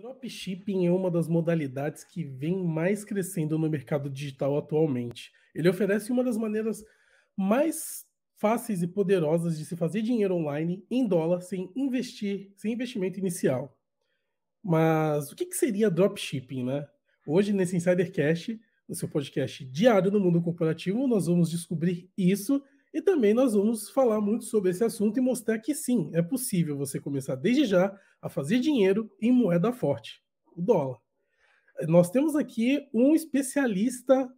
Dropshipping é uma das modalidades que vem mais crescendo no mercado digital atualmente. Ele oferece uma das maneiras mais fáceis e poderosas de se fazer dinheiro online em dólar sem investir, sem investimento inicial. Mas o que, que seria dropshipping, né? Hoje, nesse Insidercast, no seu podcast diário no mundo corporativo, nós vamos descobrir isso e também nós vamos falar muito sobre esse assunto e mostrar que sim, é possível você começar desde já a fazer dinheiro em moeda forte, o dólar. Nós temos aqui um especialista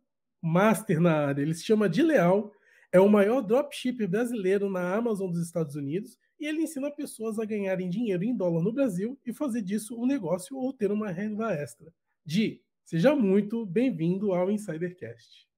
master na área, ele se chama de Leal, é o maior dropshipper brasileiro na Amazon dos Estados Unidos e ele ensina pessoas a ganharem dinheiro em dólar no Brasil e fazer disso um negócio ou ter uma renda extra. Di, seja muito bem-vindo ao Insidercast.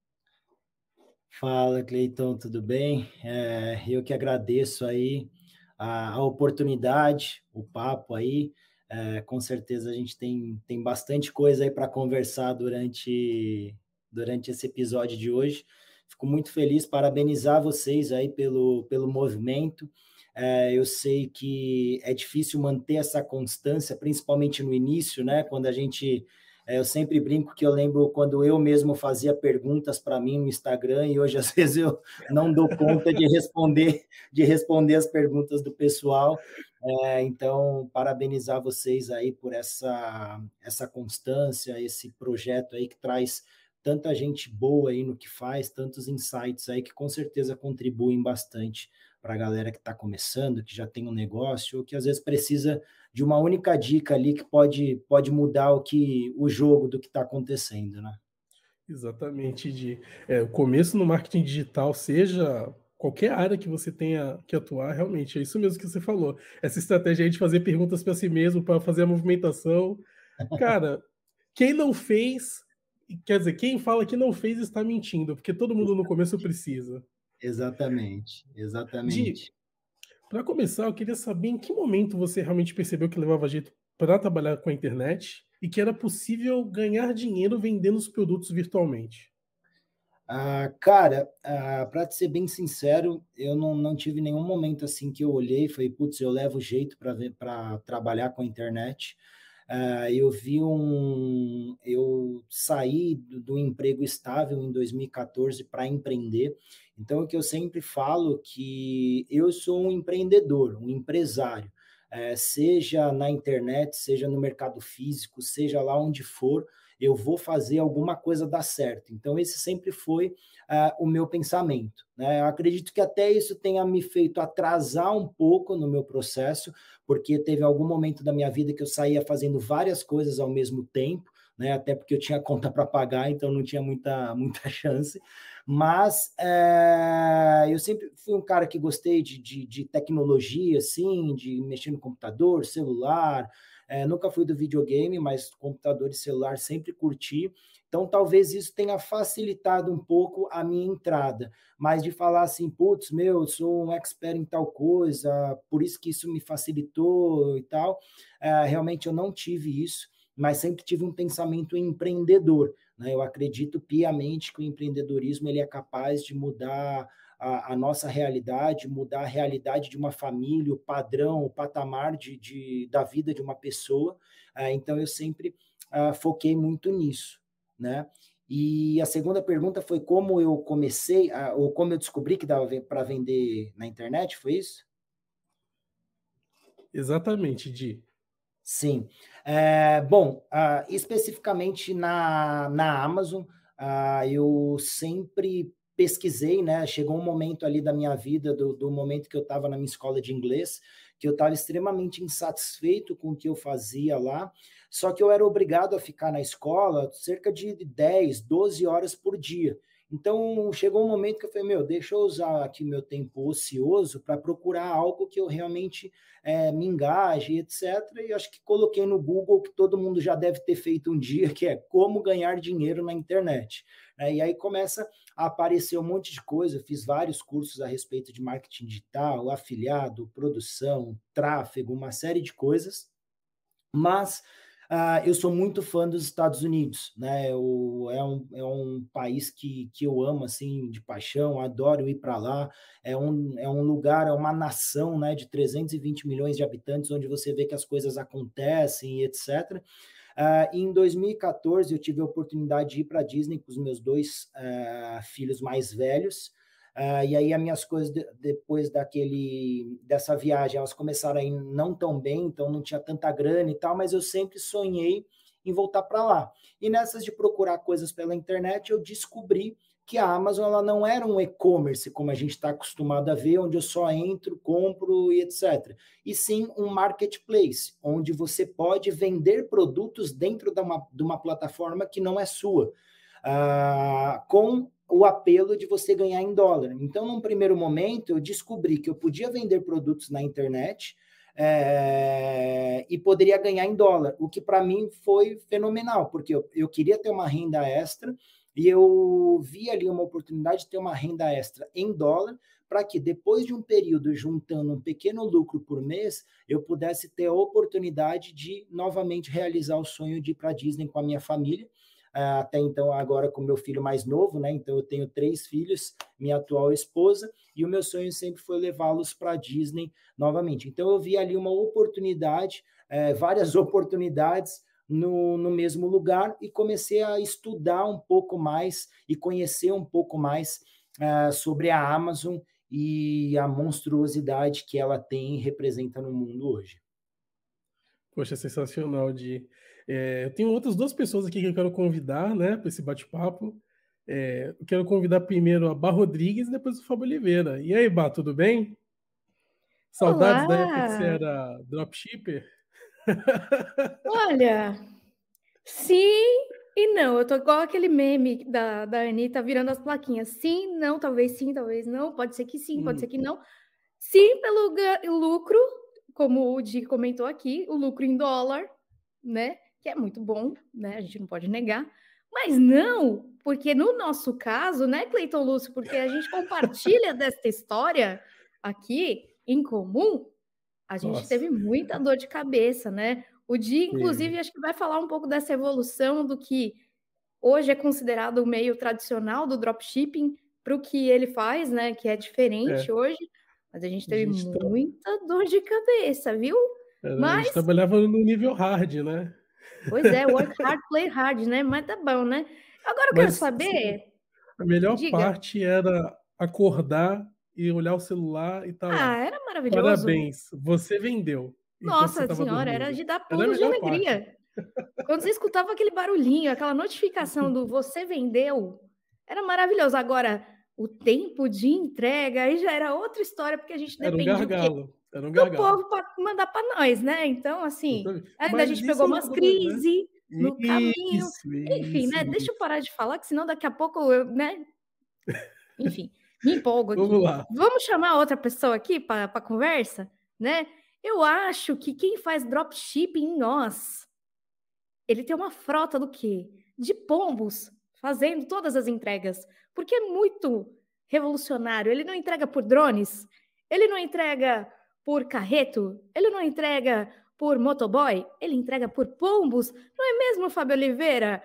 Fala, Cleiton, tudo bem? É, eu que agradeço aí a, a oportunidade, o papo aí. É, com certeza a gente tem, tem bastante coisa aí para conversar durante, durante esse episódio de hoje. Fico muito feliz, parabenizar vocês aí pelo, pelo movimento. É, eu sei que é difícil manter essa constância, principalmente no início, né? Quando a gente é, eu sempre brinco que eu lembro quando eu mesmo fazia perguntas para mim no Instagram e hoje às vezes eu não dou conta de responder de responder as perguntas do pessoal. É, então, parabenizar vocês aí por essa essa constância, esse projeto aí que traz tanta gente boa aí no que faz, tantos insights aí que com certeza contribuem bastante para a galera que está começando, que já tem um negócio ou que às vezes precisa de uma única dica ali que pode, pode mudar o que o jogo do que está acontecendo, né? Exatamente, de é, o começo no marketing digital, seja qualquer área que você tenha que atuar, realmente é isso mesmo que você falou. Essa estratégia aí de fazer perguntas para si mesmo, para fazer a movimentação. Cara, quem não fez, quer dizer, quem fala que não fez está mentindo, porque todo mundo no começo precisa. Exatamente, exatamente. De, para começar, eu queria saber em que momento você realmente percebeu que levava jeito para trabalhar com a internet e que era possível ganhar dinheiro vendendo os produtos virtualmente. Ah, cara, ah, para ser bem sincero, eu não, não tive nenhum momento assim que eu olhei e falei, putz, eu levo jeito para trabalhar com a internet. Uh, eu vi um. Eu saí do, do emprego estável em 2014 para empreender. Então, o que eu sempre falo que eu sou um empreendedor, um empresário, uh, seja na internet, seja no mercado físico, seja lá onde for eu vou fazer alguma coisa dar certo. Então, esse sempre foi uh, o meu pensamento. Né? Eu acredito que até isso tenha me feito atrasar um pouco no meu processo, porque teve algum momento da minha vida que eu saía fazendo várias coisas ao mesmo tempo. Né, até porque eu tinha conta para pagar, então não tinha muita, muita chance. Mas é, eu sempre fui um cara que gostei de, de, de tecnologia, assim, de mexer no computador, celular, é, nunca fui do videogame, mas computador e celular sempre curti. Então, talvez isso tenha facilitado um pouco a minha entrada. Mas de falar assim, putz, meu, eu sou um expert em tal coisa, por isso que isso me facilitou e tal, é, realmente eu não tive isso, mas sempre tive um pensamento empreendedor. Né? Eu acredito piamente que o empreendedorismo ele é capaz de mudar a, a, nossa realidade, mudar a realidade de uma família, o padrão, o patamar de, de da vida de uma pessoa. Ah, então, eu sempre ah, foquei muito nisso, né? E a segunda pergunta foi como eu comecei, a, ou como eu descobri que dava para vender na internet, foi isso? Exatamente, Di. Sim. É, bom, ah, especificamente na, na Amazon, eu sempre pesquisei, né? Chegou um momento ali da minha vida, do, do momento que eu estava na minha escola de inglês, que eu estava extremamente insatisfeito com o que eu fazia lá, só que eu era obrigado a ficar na escola cerca de 10, 12 horas por dia. Então chegou um momento que eu falei, meu, deixa eu usar aqui meu tempo ocioso para procurar algo que eu realmente é, me engaje, etc. E acho que coloquei no Google que todo mundo já deve ter feito um dia, que é como ganhar dinheiro na internet. Né? E aí começa a aparecer um monte de coisa. Eu fiz vários cursos a respeito de marketing digital, afiliado, produção, tráfego, uma série de coisas. Mas Uh, eu sou muito fã dos Estados Unidos, né? Eu, é, um, é um país que, que eu amo, assim, de paixão, adoro ir para lá. É um, é um lugar, é uma nação, né, de 320 milhões de habitantes, onde você vê que as coisas acontecem e etc. Uh, em 2014, eu tive a oportunidade de ir para Disney com os meus dois uh, filhos mais velhos. Uh, e aí as minhas coisas de, depois daquele dessa viagem elas começaram a ir não tão bem, então não tinha tanta grana e tal, mas eu sempre sonhei em voltar para lá. E nessas de procurar coisas pela internet, eu descobri que a Amazon ela não era um e-commerce como a gente está acostumado a ver, onde eu só entro, compro e etc. E sim um marketplace, onde você pode vender produtos dentro de uma, de uma plataforma que não é sua, ah, com o apelo de você ganhar em dólar. Então, num primeiro momento, eu descobri que eu podia vender produtos na internet, é, e poderia ganhar em dólar, o que para mim foi fenomenal, porque eu, eu, queria ter uma renda extra e eu vi ali uma oportunidade de ter uma renda extra em dólar, para que depois de um período juntando um pequeno lucro por mês, eu pudesse ter a oportunidade de novamente realizar o sonho de ir para Disney com a minha família. Ah, até então, agora com meu filho mais novo, né? Então, eu tenho três filhos, minha atual esposa, e o meu sonho sempre foi levá-los para Disney novamente. Então, eu vi ali uma oportunidade, eh, várias oportunidades no, no mesmo lugar e comecei a estudar um pouco mais e conhecer um pouco mais uh, sobre a Amazon e a monstruosidade que ela tem e representa no mundo hoje. Poxa, sensacional, Di. É, eu tenho outras duas pessoas aqui que eu quero convidar né, para esse bate-papo. É, quero convidar primeiro a Bar Rodrigues e depois o Fábio Oliveira. E aí, Bar, tudo bem? Saudades Olá. da época que você era dropshipper? Olha, sim e não. Eu tô igual aquele meme da, da Anitta virando as plaquinhas. Sim, não, talvez sim, talvez não. Pode ser que sim, pode hum. ser que hum. não. Sim, pelo lucro, como o Di comentou aqui, o lucro em dólar, né? Que é muito bom, né? A gente não pode negar. Mas não, porque no nosso caso, né, Cleiton Lúcio, porque a gente compartilha desta história aqui em comum, a gente Nossa. teve muita dor de cabeça, né? O Di, inclusive, Sim. acho que vai falar um pouco dessa evolução do que hoje é considerado o meio tradicional do dropshipping para o que ele faz, né? Que é, é. diferente é. hoje, mas a gente teve a gente tá muita tá... dor de cabeça, viu? mas... É, a gente trabalhava no nível hard, né? Pois é, work hard, play hard, né? Mas tá bom, né? Agora eu mas, quero saber. A melhor Diga. parte era acordar e olhar o celular e tal. Tá ah, lá. era maravilhoso. Parabéns, você vendeu. Então, Nossa você senhora, era de dar pulos de alegria. Parte. Quando você escutava aquele barulhinho, aquela notificação do você vendeu, era maravilhoso. Agora, o tempo de entrega aí já era outra história, porque a gente dependia era um gargalo, era um gargalo. do povo para mandar para nós, né? Então, assim, ainda a gente pegou é umas crises. Né? No isso, caminho. Enfim, isso, né? Isso. Deixa eu parar de falar, que senão daqui a pouco eu, né? Enfim. Me empolgo aqui. Vamos lá. Vamos chamar outra pessoa aqui para conversa, né? Eu acho que quem faz dropshipping em nós, ele tem uma frota do quê? De pombos fazendo todas as entregas, porque é muito revolucionário. Ele não entrega por drones, ele não entrega por carreto, ele não entrega por motoboy, ele entrega por pombos. Não é mesmo, Fábio Oliveira?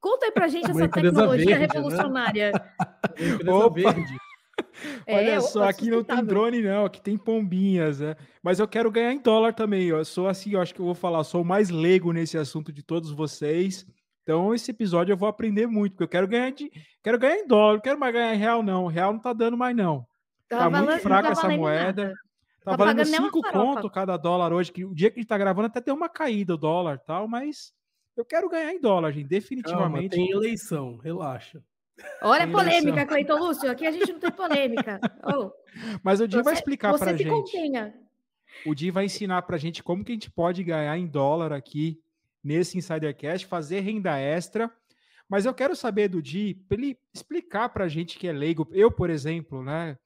Conta aí pra gente essa tecnologia verde, né? revolucionária. Né? Verde. Olha é, só, aqui não tem drone, não, aqui tem pombinhas, né? Mas eu quero ganhar em dólar também. Ó. Eu sou assim, eu acho que eu vou falar, sou o mais leigo nesse assunto de todos vocês. Então, esse episódio eu vou aprender muito, porque eu quero ganhar de. Quero ganhar em dólar, não quero mais ganhar em real, não. Real não tá dando mais, não. Tá, tá valendo, muito fraca tá essa moeda. Nada. Tá, tá valendo 5 conto cada dólar hoje. Que o dia que a gente tá gravando até tem uma caída o dólar tal, mas eu quero ganhar em dólar, gente, definitivamente. Calma, tem eleição, relaxa. Olha a polêmica, Cleiton Lúcio. Aqui a gente não tem polêmica. Oh. Mas o Di vai explicar para a gente. continha. O Di vai ensinar para a gente como que a gente pode ganhar em dólar aqui nesse Insidercast, fazer renda extra. Mas eu quero saber do Di, para ele explicar para a gente que é leigo. Eu, por exemplo, né?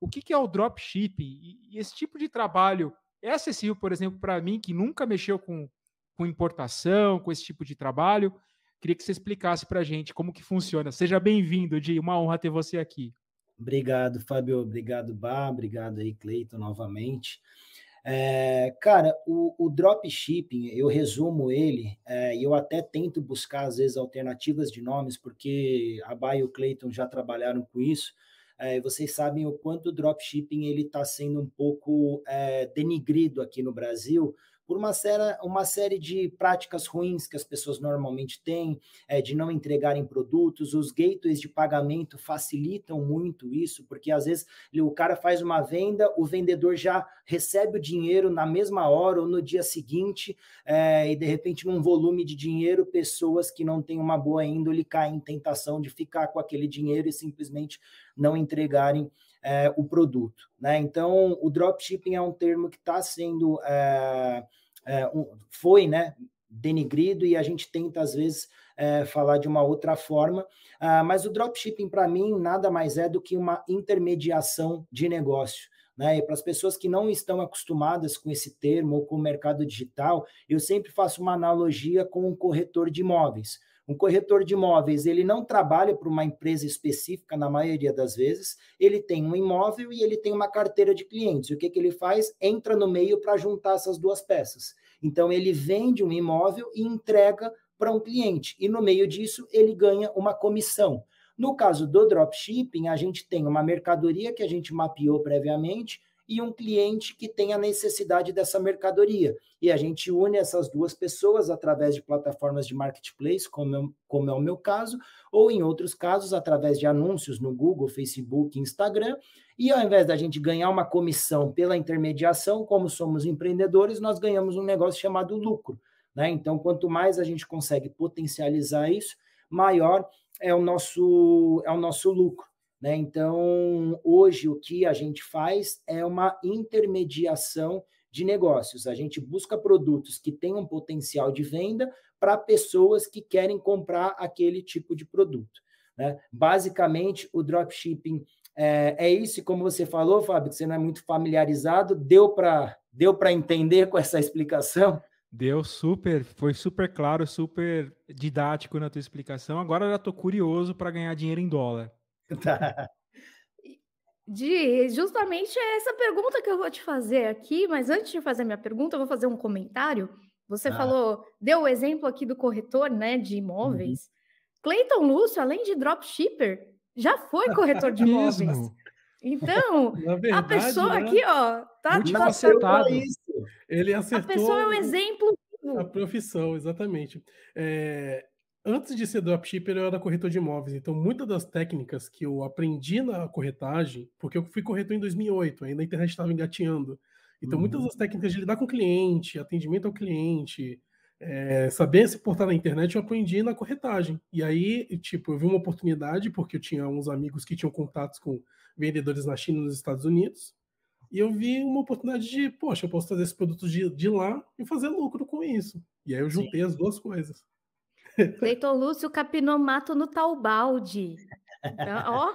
O que, que é o dropshipping? E esse tipo de trabalho é acessível, por exemplo, para mim, que nunca mexeu com, com importação, com esse tipo de trabalho? Queria que você explicasse para a gente como que funciona. Seja bem-vindo, Di, uma honra ter você aqui. Obrigado, Fábio. Obrigado, Bá. Obrigado aí, Cleiton, novamente. É, cara, o, o dropshipping, eu resumo ele, é, eu até tento buscar, às vezes, alternativas de nomes, porque a Bá e o Cleiton já trabalharam com isso. É, vocês sabem o quanto o dropshipping está sendo um pouco é, denigrido aqui no Brasil, por uma, série, uma série de práticas ruins que as pessoas normalmente têm, é, de não entregarem produtos. Os gateways de pagamento facilitam muito isso, porque às vezes o cara faz uma venda, o vendedor já recebe o dinheiro na mesma hora ou no dia seguinte, é, e de repente, num volume de dinheiro, pessoas que não têm uma boa índole caem em tentação de ficar com aquele dinheiro e simplesmente não entregarem é, o produto. Né? Então, o dropshipping é um termo que está sendo. É, é, um, foi, né? denigrido e a gente tenta às vezes é, falar de uma outra forma, ah, mas o dropshipping para mim nada mais é do que uma intermediação de negócio. Né? E para as pessoas que não estão acostumadas com esse termo ou com o mercado digital, eu sempre faço uma analogia com um corretor de imóveis. Um corretor de imóveis, ele não trabalha para uma empresa específica, na maioria das vezes, ele tem um imóvel e ele tem uma carteira de clientes. o que, que ele faz? Entra no meio para juntar essas duas peças. Então, ele vende um imóvel e entrega para um cliente, e no meio disso, ele ganha uma comissão. No caso do dropshipping, a gente tem uma mercadoria que a gente mapeou previamente, e um cliente que tem a necessidade dessa mercadoria. E a gente une essas duas pessoas através de plataformas de marketplace, como é, como é o meu caso, ou em outros casos, através de anúncios no Google, Facebook, Instagram. E ao invés da gente ganhar uma comissão pela intermediação, como somos empreendedores, nós ganhamos um negócio chamado lucro. Né? Então, quanto mais a gente consegue potencializar isso, maior é o nosso, é o nosso lucro. Né? Então, hoje o que a gente faz é uma intermediação de negócios. A gente busca produtos que tenham potencial de venda para pessoas que querem comprar aquele tipo de produto. Né? Basicamente, o dropshipping é, é isso, e como você falou, Fábio, que você não é muito familiarizado, deu para deu entender com essa explicação? Deu super, foi super claro, super didático na tua explicação. Agora eu já estou curioso para ganhar dinheiro em dólar. Tá. De justamente é essa pergunta que eu vou te fazer aqui, mas antes de fazer minha pergunta, eu vou fazer um comentário. Você ah. falou, deu o exemplo aqui do corretor, né, de imóveis. Uhum. Cleiton Lúcio, além de dropshipper, já foi corretor de imóveis. Então, verdade, a pessoa né? aqui, ó, tá Muito tá, acertado. Ele acertou. A pessoa é um exemplo. A profissão, exatamente. É, antes de ser dropshipper, eu era corretor de imóveis. Então, muitas das técnicas que eu aprendi na corretagem, porque eu fui corretor em 2008, ainda a internet estava engateando. Então, uhum. muitas das técnicas de lidar com o cliente, atendimento ao cliente, é, saber se portar na internet, eu aprendi na corretagem. E aí, tipo, eu vi uma oportunidade, porque eu tinha uns amigos que tinham contatos com vendedores na China e nos Estados Unidos. E eu vi uma oportunidade de, poxa, eu posso trazer esse produto de, de lá e fazer lucro com isso. E aí eu juntei Sim. as duas coisas. Cleiton Lúcio capinou mato no Taubalde. Então, ó,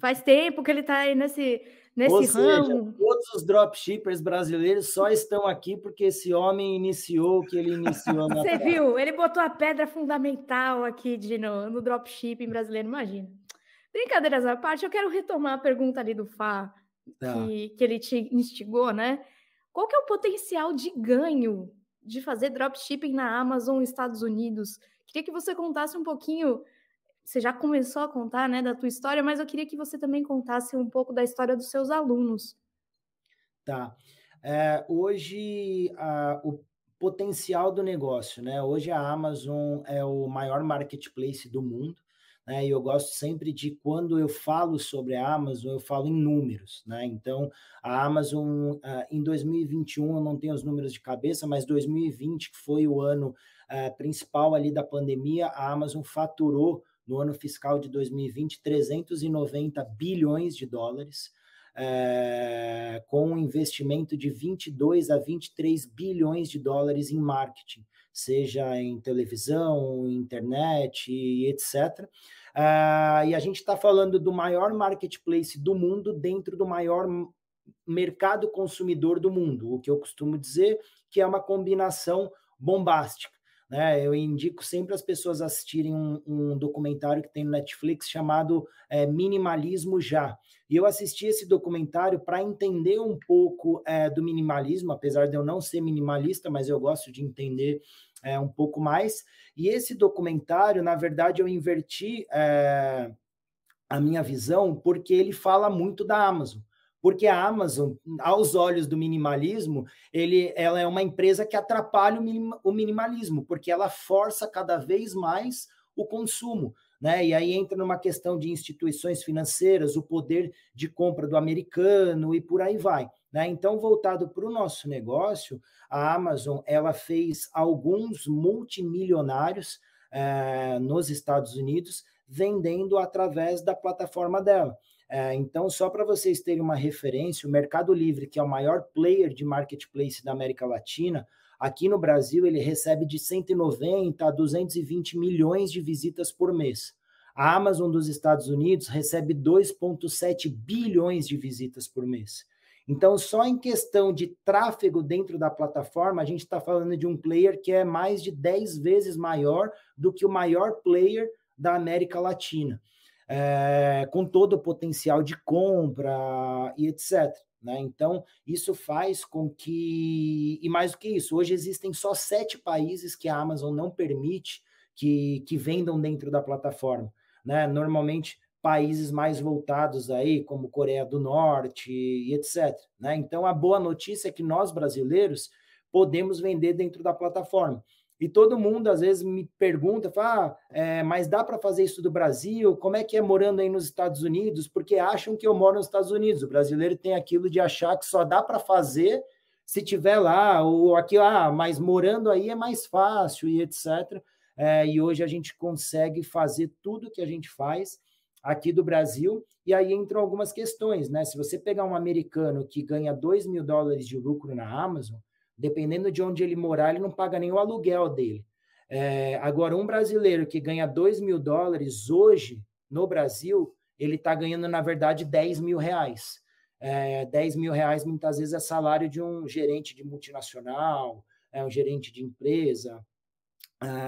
faz tempo que ele está aí nesse, nesse Ou ramo. Seja, todos os dropshippers brasileiros só estão aqui porque esse homem iniciou o que ele iniciou na Você viu? Ele botou a pedra fundamental aqui de, no, no dropshipping brasileiro, imagina. Brincadeiras à parte, eu quero retomar a pergunta ali do Fá, tá. que, que ele te instigou, né? Qual que é o potencial de ganho de fazer dropshipping na Amazon Estados Unidos Queria que você contasse um pouquinho, você já começou a contar, né, da tua história, mas eu queria que você também contasse um pouco da história dos seus alunos. Tá. É, hoje, a, o potencial do negócio, né? Hoje a Amazon é o maior marketplace do mundo. Né, e eu gosto sempre de quando eu falo sobre a Amazon, eu falo em números, né? Então, a Amazon ah, em 2021, eu não tenho os números de cabeça, mas 2020 que foi o ano eh, principal ali da pandemia, a Amazon faturou no ano fiscal de 2020 390 bilhões de dólares, eh, com um investimento de 22 a 23 bilhões de dólares em marketing, seja em televisão, internet, etc. Uh, ah, e a gente está falando do maior marketplace do mundo dentro do maior mercado consumidor do mundo, o que eu costumo dizer que é uma combinação bombástica. Né? Eu indico sempre as pessoas assistirem um, um documentário que tem no Netflix chamado é, Minimalismo Já. E eu assisti esse documentário para entender um pouco é, do minimalismo, apesar de eu não ser minimalista, mas eu gosto de entender é, um pouco mais. E esse documentário, na verdade, eu inverti é, a minha visão porque ele fala muito da Amazon porque a Amazon, aos olhos do minimalismo, ele, ela é uma empresa que atrapalha o, minim, o minimalismo, porque ela força cada vez mais o consumo. Né? E aí entra numa questão de instituições financeiras, o poder de compra do americano e por aí vai. Né? Então, voltado para o nosso negócio, a Amazon ela fez alguns multimilionários eh, nos Estados Unidos vendendo através da plataforma dela. É, então, só para vocês terem uma referência, o Mercado Livre, que é o maior player de marketplace da América Latina, aqui no Brasil ele recebe de 190 a 220 milhões de visitas por mês. A Amazon dos Estados Unidos recebe 2,7 bilhões de visitas por mês. Então, só em questão de tráfego dentro da plataforma, a gente está falando de um player que é mais de 10 vezes maior do que o maior player da América Latina é, com todo o potencial de compra e etc. Né? Então, isso faz com que. E mais do que isso, hoje existem só sete países que a Amazon não permite que, que vendam dentro da plataforma. Né? Normalmente, países mais voltados aí, como Coreia do Norte e etc. Né? Então, a boa notícia é que nós brasileiros podemos vender dentro da plataforma. E todo mundo às vezes me pergunta, fala, ah, é, mas dá para fazer isso do Brasil? Como é que é morando aí nos Estados Unidos? Porque acham que eu moro nos Estados Unidos. O brasileiro tem aquilo de achar que só dá para fazer se tiver lá ou aqui, ah, mas morando aí é mais fácil e etc. É, e hoje a gente consegue fazer tudo que a gente faz aqui do Brasil. E aí entram algumas questões, né? Se você pegar um americano que ganha 2 mil dólares de lucro na Amazon, Dependendo de onde ele morar, ele não paga nem o aluguel dele. É, agora, um brasileiro que ganha 2 mil dólares hoje no Brasil, ele está ganhando, na verdade, 10 mil reais. É, 10 mil reais muitas vezes é salário de um gerente de multinacional, é, um gerente de empresa,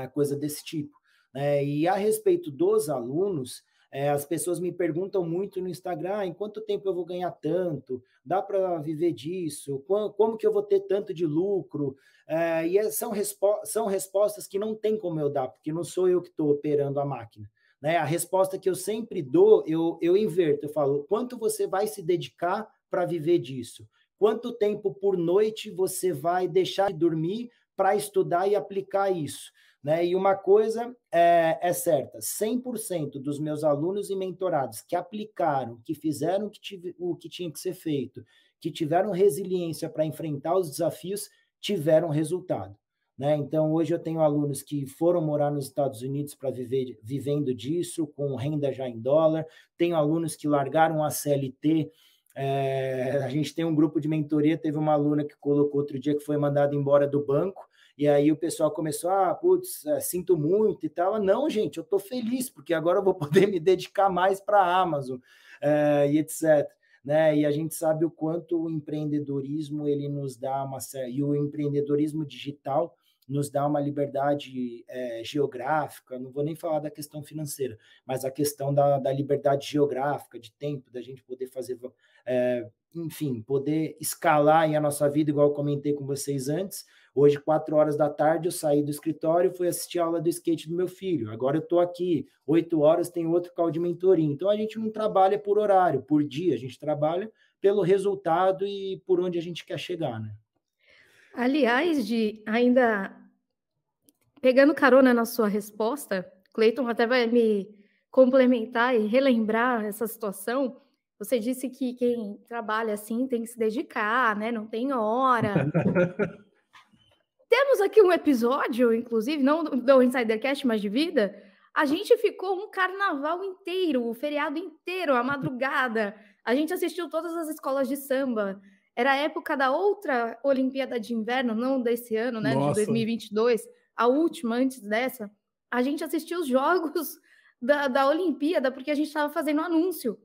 é, coisa desse tipo. É, e a respeito dos alunos, é, as pessoas me perguntam muito no Instagram: ah, em quanto tempo eu vou ganhar tanto? Dá para viver disso? Como, como, que eu vou ter tanto de lucro? É, e é, são, respo são respostas que não tem como eu dar, porque não sou eu que estou operando a máquina. Né? A resposta que eu sempre dou, eu, eu inverto, eu falo: quanto você vai se dedicar para viver disso? Quanto tempo por noite você vai deixar de dormir para estudar e aplicar isso? Né? E uma coisa é, é certa: 100% dos meus alunos e mentorados que aplicaram, que fizeram que tive, o que tinha que ser feito, que tiveram resiliência para enfrentar os desafios, tiveram resultado. Né? Então, hoje eu tenho alunos que foram morar nos Estados Unidos para viver vivendo disso, com renda já em dólar, tenho alunos que largaram a CLT. É, a gente tem um grupo de mentoria. Teve uma aluna que colocou outro dia que foi mandada embora do banco e aí o pessoal começou, ah, putz, é, sinto muito e tal. Não, gente, eu estou feliz, porque agora eu vou poder me dedicar mais para a Amazon é, e etc. Né? E a gente sabe o quanto o empreendedorismo ele nos dá uma e o empreendedorismo digital nos dá uma liberdade é, geográfica, não vou nem falar da questão financeira, mas a questão da, da liberdade geográfica, de tempo, da gente poder fazer, é, enfim, poder escalar a nossa vida, igual eu comentei com vocês antes. Hoje, quatro horas da tarde, eu saí do escritório e fui assistir a aula do skate do meu filho. Agora eu estou aqui, oito horas tem outro call de mentoria. Então a gente não trabalha por horário, por dia, a gente trabalha pelo resultado e por onde a gente quer chegar, né? Aliás, de ainda pegando carona na sua resposta, Cleiton até vai me complementar e relembrar essa situação. Você disse que quem trabalha assim tem que se dedicar, né? Não tem hora. Temos aqui um episódio, inclusive, não do Insidercast, mas de vida. A gente ficou um carnaval inteiro, o feriado inteiro, a madrugada. A gente assistiu todas as escolas de samba. Era a época da outra Olimpíada de Inverno, não desse ano, né, Nossa. de 2022, a última antes dessa. A gente assistiu os jogos da, da Olimpíada porque a gente estava fazendo anúncio.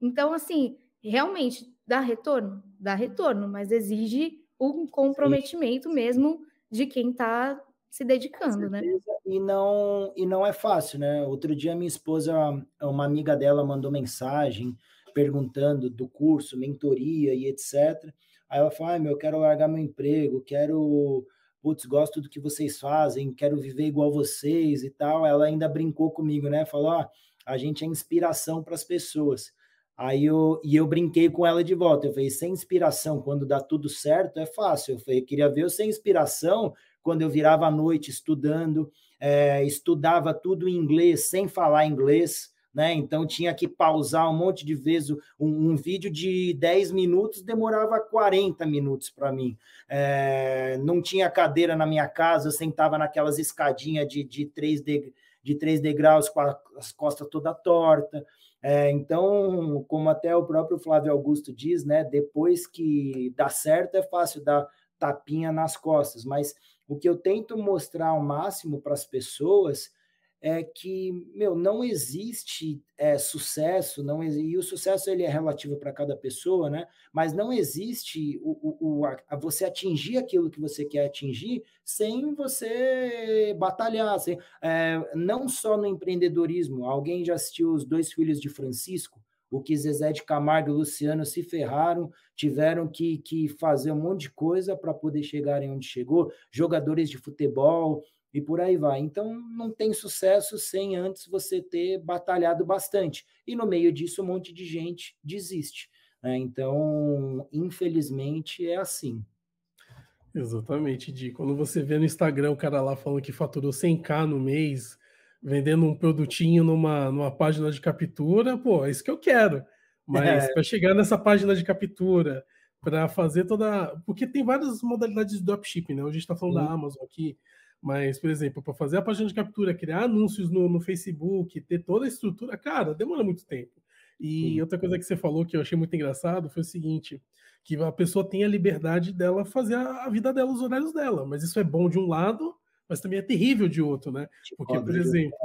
Então, assim, realmente dá retorno? Dá retorno, mas exige um comprometimento Sim. mesmo de quem está se dedicando, né? E não, e não é fácil, né? Outro dia minha esposa, uma amiga dela mandou mensagem perguntando do curso, mentoria e etc. Aí ela fala: ah, meu, eu quero largar meu emprego, quero. Putz, gosto do que vocês fazem, quero viver igual vocês e tal. Ela ainda brincou comigo, né? Falou: ah, a gente é inspiração para as pessoas. Aí eu, e eu brinquei com ela de volta. Eu falei, sem inspiração, quando dá tudo certo, é fácil. Eu falei, eu queria ver eu sem inspiração quando eu virava à noite estudando, é, estudava tudo em inglês, sem falar inglês, né? Então tinha que pausar um monte de vezes um, um vídeo de 10 minutos demorava 40 minutos para mim. É, não tinha cadeira na minha casa, eu sentava naquelas escadinhas de, de, 3 de, de 3 degraus com a, as costas toda torta. É, então, como até o próprio Flávio Augusto diz, né? Depois que dá certo, é fácil dar tapinha nas costas, mas o que eu tento mostrar ao máximo para as pessoas é que, meu, não existe é, sucesso, não e o sucesso ele é relativo para cada pessoa, né? Mas não existe o, o, o a, você atingir aquilo que você quer atingir sem você batalhar, sem, é, não só no empreendedorismo. Alguém já assistiu Os Dois Filhos de Francisco? O que Zezé de Camargo e Luciano se ferraram, tiveram que, que fazer um monte de coisa para poder chegarem onde chegou. Jogadores de futebol, e por aí vai. Então, não tem sucesso sem antes você ter batalhado bastante. E no meio disso, um monte de gente desiste. Né? Então, infelizmente, é assim. Exatamente, Di. Quando você vê no Instagram o cara lá falando que faturou 100k no mês, vendendo um produtinho numa, numa página de captura, pô, é isso que eu quero. Mas é. para chegar nessa página de captura, para fazer toda. Porque tem várias modalidades de dropshipping, né? A gente está falando Sim. da Amazon aqui, mas, por exemplo, para fazer a página de captura, criar anúncios no, no, Facebook, ter toda a estrutura, cara, demora muito tempo. E Sim. outra coisa que você falou que eu achei muito engraçado foi o seguinte: que a pessoa tem a liberdade dela fazer a, a vida dela, os horários dela. Mas isso é bom de um lado, mas também é terrível de outro, né? Porque, por né? exemplo.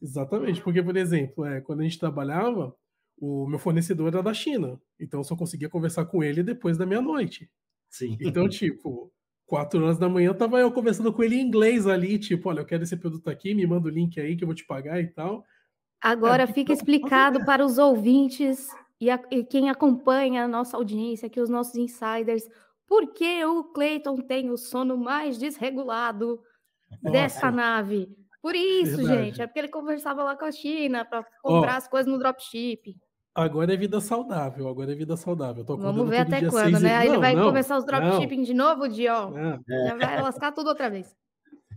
Exatamente, porque, por exemplo, é, quando a gente trabalhava, o meu fornecedor era da China. Então eu só conseguia conversar com ele depois da meia-noite. Sim. Então, tipo, quatro horas da manhã tava eu conversando com ele em inglês ali, tipo, olha, eu quero esse produto aqui, me manda o link aí que eu vou te pagar e tal. Agora é, fica então, explicado para os ouvintes e, a, e, quem acompanha a nossa audiência, aqui os nossos insiders, por que o Clayton tem o sono mais desregulado nossa. dessa é. nave? Por isso, Verdade. gente, é porque ele conversava lá com a China para comprar as coisas no dropship. Agora é vida saudável, agora é vida saudável. Vamos ver até quando, né? E... Aí ele vai não, começar os dropshipping de novo, Dion. É. Já vai lascar tudo outra vez.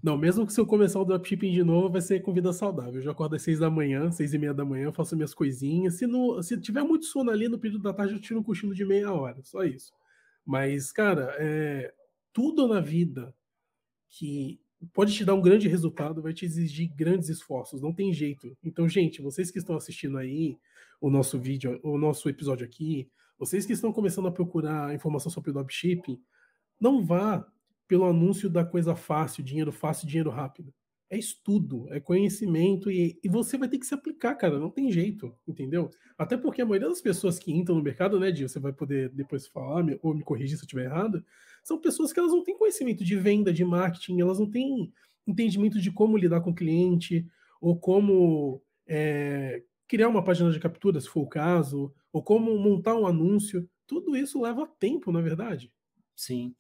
Não, mesmo que se eu começar o dropshipping de novo, vai ser com vida saudável. Eu já acordo às seis da manhã, seis e meia da manhã, faço minhas coisinhas. Se, não, se tiver muito sono ali no período da tarde, eu tiro um cochilo de meia hora, só isso. Mas, cara, é, tudo na vida que pode te dar um grande resultado vai te exigir grandes esforços, não tem jeito. Então, gente, vocês que estão assistindo aí, o nosso vídeo, o nosso episódio aqui, vocês que estão começando a procurar informação sobre o dropshipping, não vá pelo anúncio da coisa fácil, dinheiro fácil, dinheiro rápido. É estudo, é conhecimento e, e você vai ter que se aplicar, cara. Não tem jeito, entendeu? Até porque a maioria das pessoas que entram no mercado, né, Dio, você vai poder depois falar ou me corrigir se eu estiver errado, são pessoas que elas não têm conhecimento de venda, de marketing, elas não têm entendimento de como lidar com o cliente ou como é, criar uma página de captura, se for o caso, ou como montar um anúncio. Tudo isso leva tempo, na é verdade. Sim.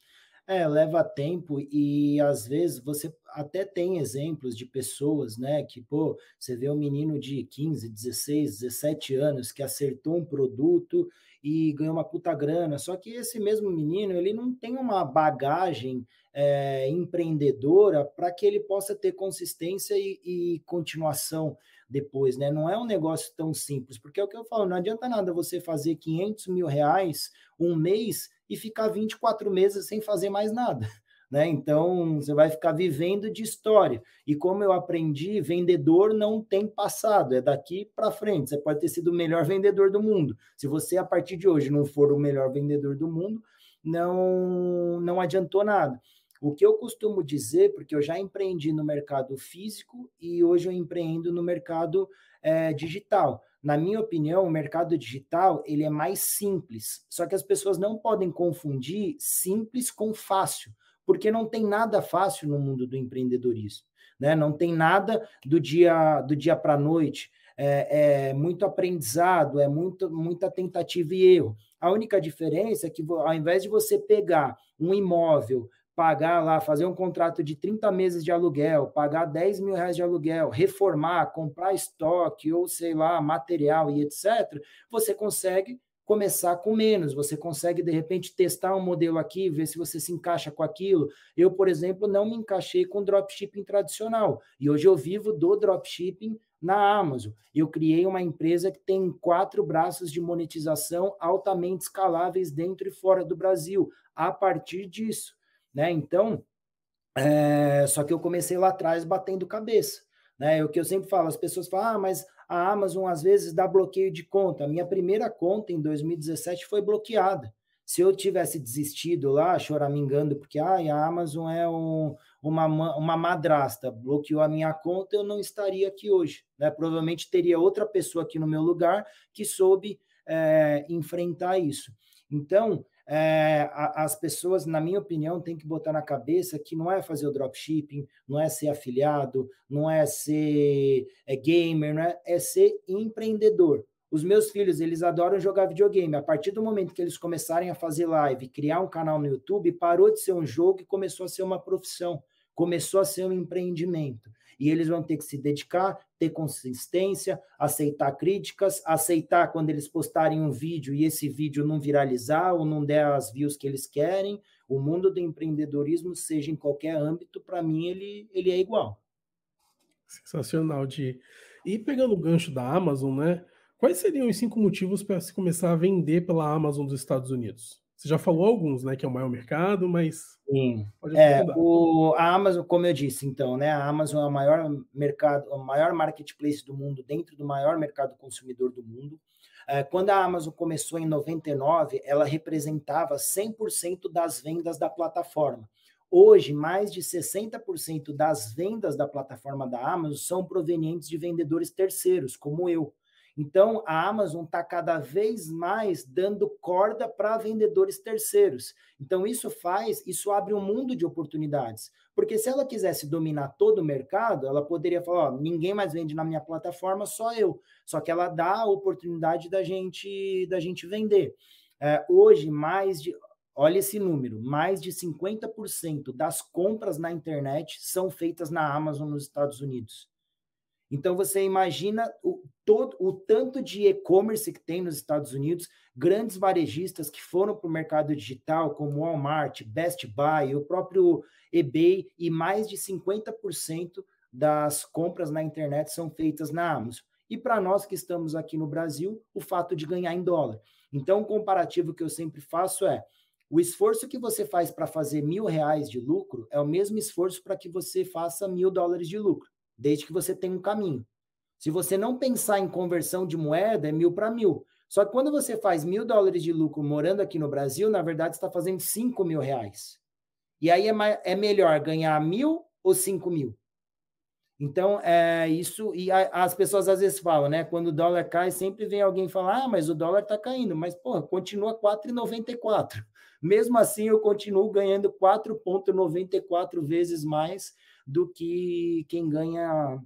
É, leva tempo e às vezes você até tem exemplos de pessoas, né, que, pô, você vê um menino de 15, 16, 17 anos que acertou um produto e ganhou uma puta grana, só que esse mesmo menino, ele não tem uma bagagem é, empreendedora para que ele possa ter consistência e, e continuação depois, né? Não é um negócio tão simples, porque é o que eu falo, não adianta nada você fazer 500 mil reais um mês e ficar 24 meses sem fazer mais nada. Né? Então você vai ficar vivendo de história. E como eu aprendi, vendedor não tem passado, é daqui para frente. Você pode ter sido o melhor vendedor do mundo. Se você a partir de hoje não for o melhor vendedor do mundo, não não adiantou nada. O que eu costumo dizer, porque eu já empreendi no mercado físico e hoje eu empreendo no mercado é, digital. Na minha opinião, o mercado digital ele é mais simples. Só que as pessoas não podem confundir simples com fácil, porque não tem nada fácil no mundo do empreendedorismo. Né? Não tem nada do dia do dia para a noite. É, é, muito aprendizado, é muito, muita tentativa e erro. A única diferença é que, ao invés de você pegar um imóvel pagar lá, fazer um contrato de 30 meses de aluguel, pagar 10 mil reais de aluguel, reformar, comprar estoque ou sei lá, material e etc., você consegue começar com menos. Você consegue, de repente, testar um modelo aqui, ver se você se encaixa com aquilo. Eu, por exemplo, não me encaixei com dropshipping tradicional. E hoje eu vivo do dropshipping na Amazon. Eu criei uma empresa que tem quatro braços de monetização altamente escaláveis dentro e fora do Brasil, a partir disso né? Então, é, só que eu comecei lá atrás batendo cabeça, né? É o que eu sempre falo, as pessoas falam, ah, mas a Amazon às vezes dá bloqueio de conta. A minha primeira conta em 2017 foi bloqueada. Se eu tivesse desistido lá, choramingando, porque ah, a Amazon é um, uma, uma madrasta, bloqueou a minha conta, eu não estaria aqui hoje. Né? Provavelmente teria outra pessoa aqui no meu lugar que soube é, enfrentar isso. Então, é, as pessoas, na minha opinião, têm que botar na cabeça que não é fazer o dropshipping, não é ser afiliado, não é ser é gamer, né? é ser empreendedor. Os meus filhos, eles adoram jogar videogame. A partir do momento que eles começarem a fazer live, criar um canal no YouTube, parou de ser um jogo e começou a ser uma profissão, começou a ser um empreendimento. E eles vão ter que se dedicar, ter consistência, aceitar críticas, aceitar quando eles postarem um vídeo e esse vídeo não viralizar ou não der as views que eles querem. O mundo do empreendedorismo, seja em qualquer âmbito, para mim ele, ele é igual. Sensacional, de. E pegando o gancho da Amazon, né? Quais seriam os cinco motivos para se começar a vender pela Amazon dos Estados Unidos? Você já falou alguns, né? Que é o maior mercado, mas. Sim. é, o, a Amazon, como eu disse, então, né? A Amazon é o maior mercado, o maior marketplace do mundo, dentro do maior mercado consumidor do mundo. É, quando a Amazon começou em 99, ela representava 100% das vendas da plataforma. Hoje, mais de 60% das vendas da plataforma da Amazon são provenientes de vendedores terceiros, como eu. Então, a Amazon está cada vez mais dando corda para vendedores terceiros. Então, isso faz, isso abre um mundo de oportunidades. Porque se ela quisesse dominar todo o mercado, ela poderia falar: ó, ninguém mais vende na minha plataforma, só eu. Só que ela dá a oportunidade da gente, da gente vender. É, hoje, mais de. Olha esse número: mais de 50% das compras na internet são feitas na Amazon nos Estados Unidos. Então você imagina o, todo, o tanto de e-commerce que tem nos Estados Unidos, grandes varejistas que foram para o mercado digital, como Walmart, Best Buy, o próprio eBay, e mais de 50% das compras na internet são feitas na Amazon. E para nós que estamos aqui no Brasil, o fato de ganhar em dólar. Então, o comparativo que eu sempre faço é: o esforço que você faz para fazer mil reais de lucro é o mesmo esforço para que você faça mil dólares de lucro desde que você tenha um caminho. Se você não pensar em conversão de moeda, é mil para mil. Só que quando você faz mil dólares de lucro morando aqui no Brasil, na verdade está fazendo cinco mil reais. E aí é, mais, é melhor ganhar mil ou cinco mil? Então, é isso. E a, as pessoas às vezes falam, né? Quando o dólar cai, sempre vem alguém falar: ah, mas o dólar está caindo. Mas, pô, continua 4,94. Mesmo assim, eu continuo ganhando 4,94 vezes mais do que quem ganha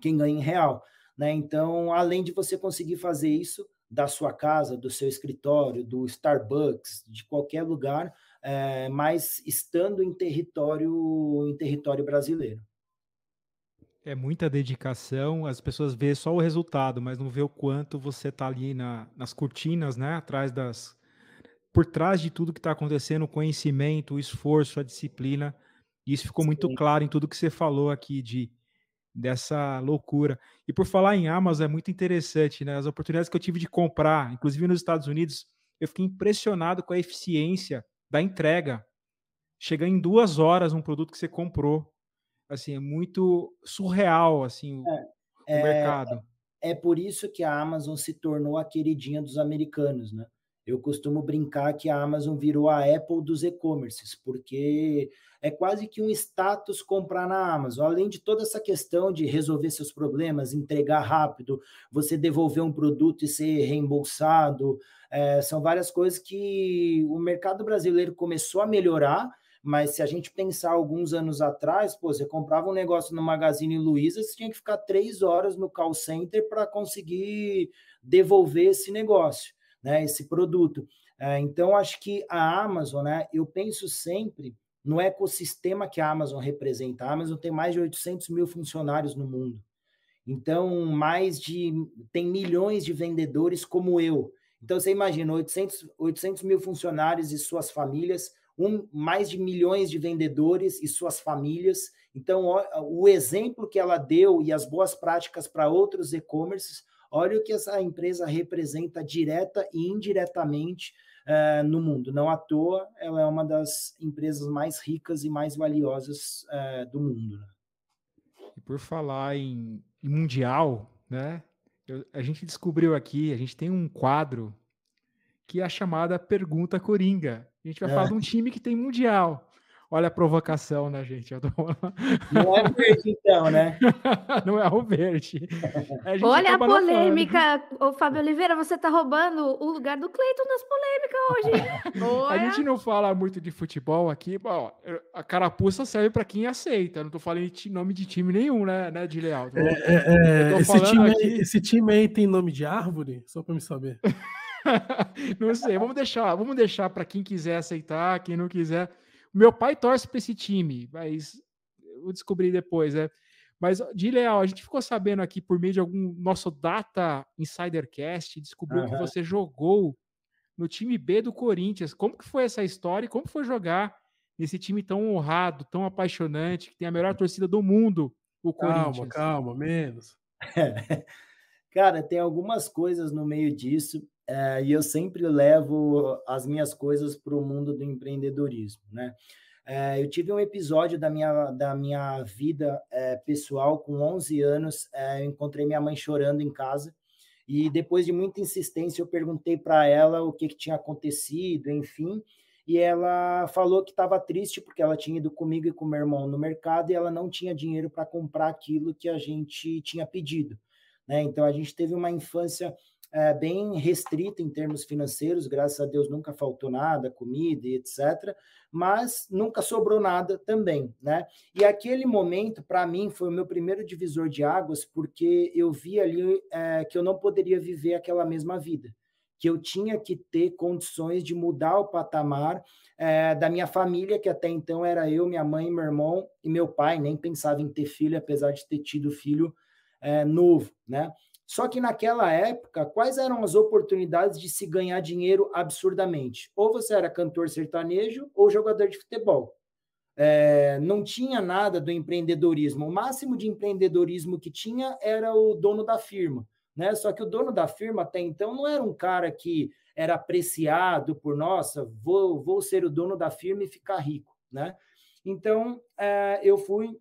quem ganha em real. Né? Então, além de você conseguir fazer isso da sua casa, do seu escritório, do Starbucks, de qualquer lugar, é, mas estando em território em território brasileiro. É muita dedicação, as pessoas vê só o resultado, mas não vê o quanto você está ali na, nas cortinas, né? Atrás das. Por trás de tudo que está acontecendo, o conhecimento, o esforço, a disciplina e isso ficou Sim. muito claro em tudo que você falou aqui de dessa loucura. E por falar em Amazon, é muito interessante, né? As oportunidades que eu tive de comprar, inclusive nos Estados Unidos, eu fiquei impressionado com a eficiência da entrega. Chega em duas horas um produto que você comprou. Assim, é muito surreal, assim, é, o, é, mercado. É por isso que a Amazon se tornou a queridinha dos americanos, né? Eu costumo brincar que a Amazon virou a Apple dos e-commerces, porque é quase que um status comprar na Amazon. Além de toda essa questão de resolver seus problemas, entregar rápido, você devolver um produto e ser reembolsado, é, são várias coisas que o mercado brasileiro começou a melhorar, mas se a gente pensar alguns anos atrás, pô, você comprava um negócio no Magazine Luiza, você tinha que ficar três horas no call center para conseguir devolver esse negócio né, esse produto. É, então, acho que a Amazon, né, eu penso sempre no ecossistema que a Amazon representa. A Amazon tem mais de 800 mil funcionários no mundo. Então, mais de. tem milhões de vendedores como eu. Então, você imagina 800, 800 mil funcionários e suas famílias, um, mais de milhões de vendedores e suas famílias. Então, o, o exemplo que ela deu e as boas práticas para outros e-commerces Olha o que essa empresa representa direta e indiretamente uh, no mundo. Não à toa, ela é uma das empresas mais ricas e mais valiosas uh, do mundo. Né? E por falar em, em mundial, né? Eu, a gente descobriu aqui, a gente tem um quadro que é a chamada Pergunta Coringa. A gente vai é. falar de um time que tem mundial. Olha a provocação, né, gente? Tô... Não é verde, então, né? Não é o verde. Então, né? é é, a Olha a polêmica. Ô, Fábio Oliveira, você tá roubando o lugar do Cleiton nas polêmicas hoje. a gente não fala muito de futebol aqui. Bom, a carapuça serve para quem aceita. Não tô falando de nome de time nenhum, né, né de Leal? É, é, é esse, time aqui... aí, esse time aí tem nome de árvore? Só para me saber. não sei, vamos deixar, vamos deixar para quem quiser aceitar, quem não quiser meu pai torce para esse time, mas eu descobri depois, né? Mas, de Leal, a gente ficou sabendo aqui por meio de algum nosso Data Insidercast, descobriu uhum. que você jogou no time B do Corinthians. Como que foi essa história e como foi jogar nesse time tão honrado, tão apaixonante, que tem a melhor torcida do mundo, o Corinthians? Calma, calma, menos. Cara, tem algumas coisas no meio disso é, e eu sempre levo as minhas coisas para o mundo do empreendedorismo, né? É, eu tive um episódio da minha, da minha vida é, pessoal com 11 anos. É, eu encontrei minha mãe chorando em casa e depois de muita insistência eu perguntei para ela o que, que tinha acontecido, enfim e ela falou que estava triste porque ela tinha ido comigo e com meu irmão no mercado e ela não tinha dinheiro para comprar aquilo que a gente tinha pedido. Né? Então a gente teve uma infância é, bem restrita em termos financeiros, graças a Deus nunca faltou nada, comida e etc. Mas nunca sobrou nada também, né? E aquele momento, para mim, foi o meu primeiro divisor de águas, porque eu vi ali é, que eu não poderia viver aquela mesma vida que eu tinha que ter condições de mudar o patamar é, da minha família, que até então era eu, minha mãe, meu irmão e meu pai, nem pensava em ter filho, apesar de ter tido filho é, novo, né? Só que naquela época, quais eram as oportunidades de se ganhar dinheiro absurdamente? Ou você era cantor sertanejo ou jogador de futebol. É, não tinha nada do empreendedorismo. O máximo de empreendedorismo que tinha era o dono da firma. Né? Só que o dono da firma até então não era um cara que era apreciado por nossa, vou, vou ser o dono da firma e ficar rico. Né? Então é, eu fui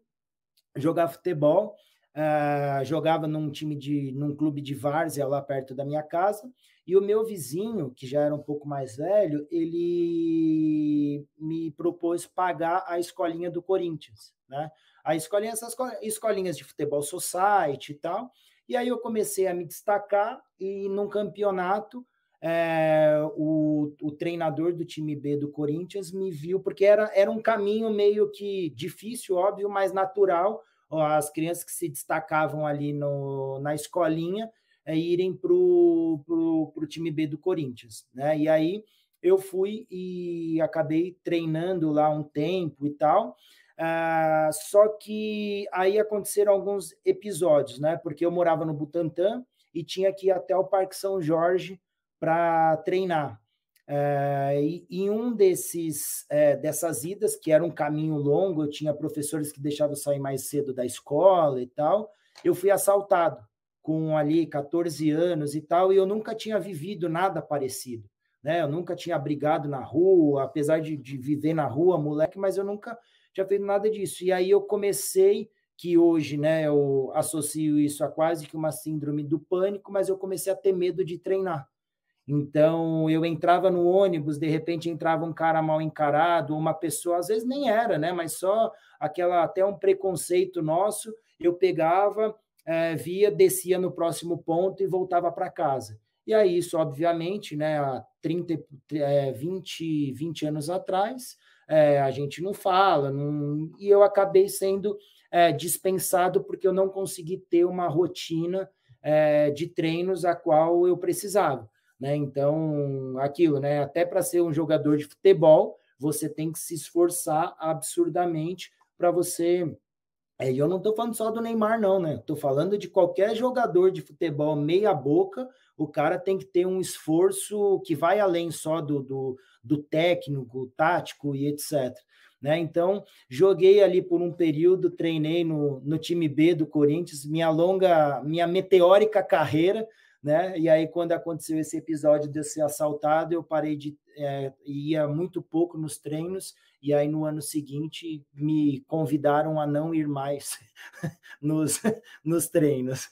jogar futebol Uh, jogava num time de num clube de várzea lá perto da minha casa e o meu vizinho que já era um pouco mais velho ele me propôs pagar a escolinha do Corinthians né a escolinha essas escolinhas de futebol society e tal e aí eu comecei a me destacar e num campeonato é, o, o treinador do time B do Corinthians me viu, porque era, era um caminho meio que difícil, óbvio, mas natural, as crianças que se destacavam ali no, na escolinha é, irem para o time B do Corinthians. Né? E aí eu fui e acabei treinando lá um tempo e tal. Ah, só que aí aconteceram alguns episódios, né? Porque eu morava no Butantã e tinha que ir até o Parque São Jorge para treinar. Eh, e em um desses é, dessas idas, que era um caminho longo, eu tinha professores que deixavam sair mais cedo da escola e tal, eu fui assaltado com ali 14 anos e tal, e eu nunca tinha vivido nada parecido. Né? Eu nunca tinha brigado na rua, apesar de, de viver na rua, moleque, mas eu nunca tinha feito nada disso. E aí eu comecei, que hoje né, eu associo isso a quase que uma síndrome do pânico, mas eu comecei a ter medo de treinar então, eu entrava no ônibus, de repente entrava um cara mal encarado, uma pessoa, às vezes nem era, né? Mas só aquela, até um preconceito nosso, eu pegava, eh, via, descia no próximo ponto e voltava para casa. E aí, isso, obviamente, né, há 30, eh, 20, 20 anos atrás, eh, a gente não fala, não... e eu acabei sendo eh, dispensado porque eu não consegui ter uma rotina de treinos a qual eu precisava. Né? Então, aquilo, né? Até para ser um jogador de futebol, você tem que se esforçar absurdamente para você. É, eu não estou falando só do Neymar, não, né? Estou falando de qualquer jogador de futebol meia boca, o cara tem que ter um esforço que vai além só do, do, do técnico, tático e etc. Né? Então, joguei ali por um período, treinei no, no time B do Corinthians, minha longa, minha meteórica carreira né? E aí, quando aconteceu esse episódio de eu ser assaltado, eu parei de é, ia muito pouco nos treinos, e aí no ano seguinte me convidaram a não ir mais nos, nos treinos.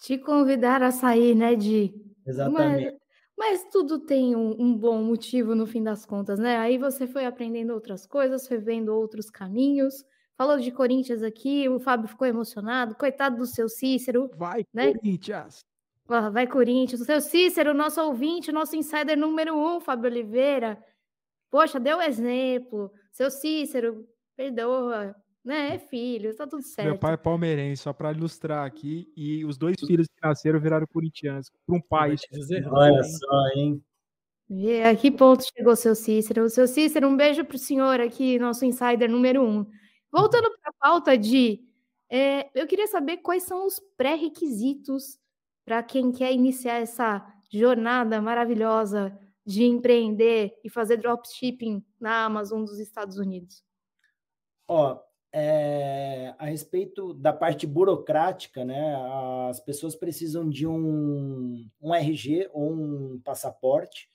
Te convidaram a sair, né, Di? Exatamente. Mas, mas tudo tem um, um bom motivo no fim das contas, né? Aí você foi aprendendo outras coisas, foi vendo outros caminhos. Falou de Corinthians aqui, o Fábio ficou emocionado, coitado do seu Cícero. Vai, né? Corinthians! Ah, vai, Corinthians. O seu Cícero, nosso ouvinte, nosso insider número um, Fábio Oliveira. Poxa, deu exemplo. Seu Cícero, perdoa, né? É filho, tá tudo certo. Meu pai é palmeirense, só para ilustrar aqui. E os dois filhos que nasceram viraram corintianos. Para um pai. Olha só, hein? E a que ponto chegou o seu Cícero? O seu Cícero, um beijo para o senhor aqui, nosso insider número um. Voltando para a pauta de. É, eu queria saber quais são os pré-requisitos para quem quer iniciar essa jornada maravilhosa de empreender e fazer dropshipping na Amazon dos Estados Unidos? Ó, é, a respeito da parte burocrática, né? As pessoas precisam de um, um RG ou um passaporte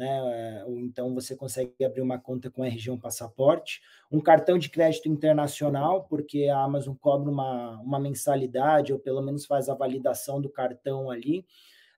né? Eh, ou então você consegue abrir uma conta com a região passaporte, um cartão de crédito internacional, porque a Amazon cobra uma, uma mensalidade, ou pelo menos faz a validação do cartão ali,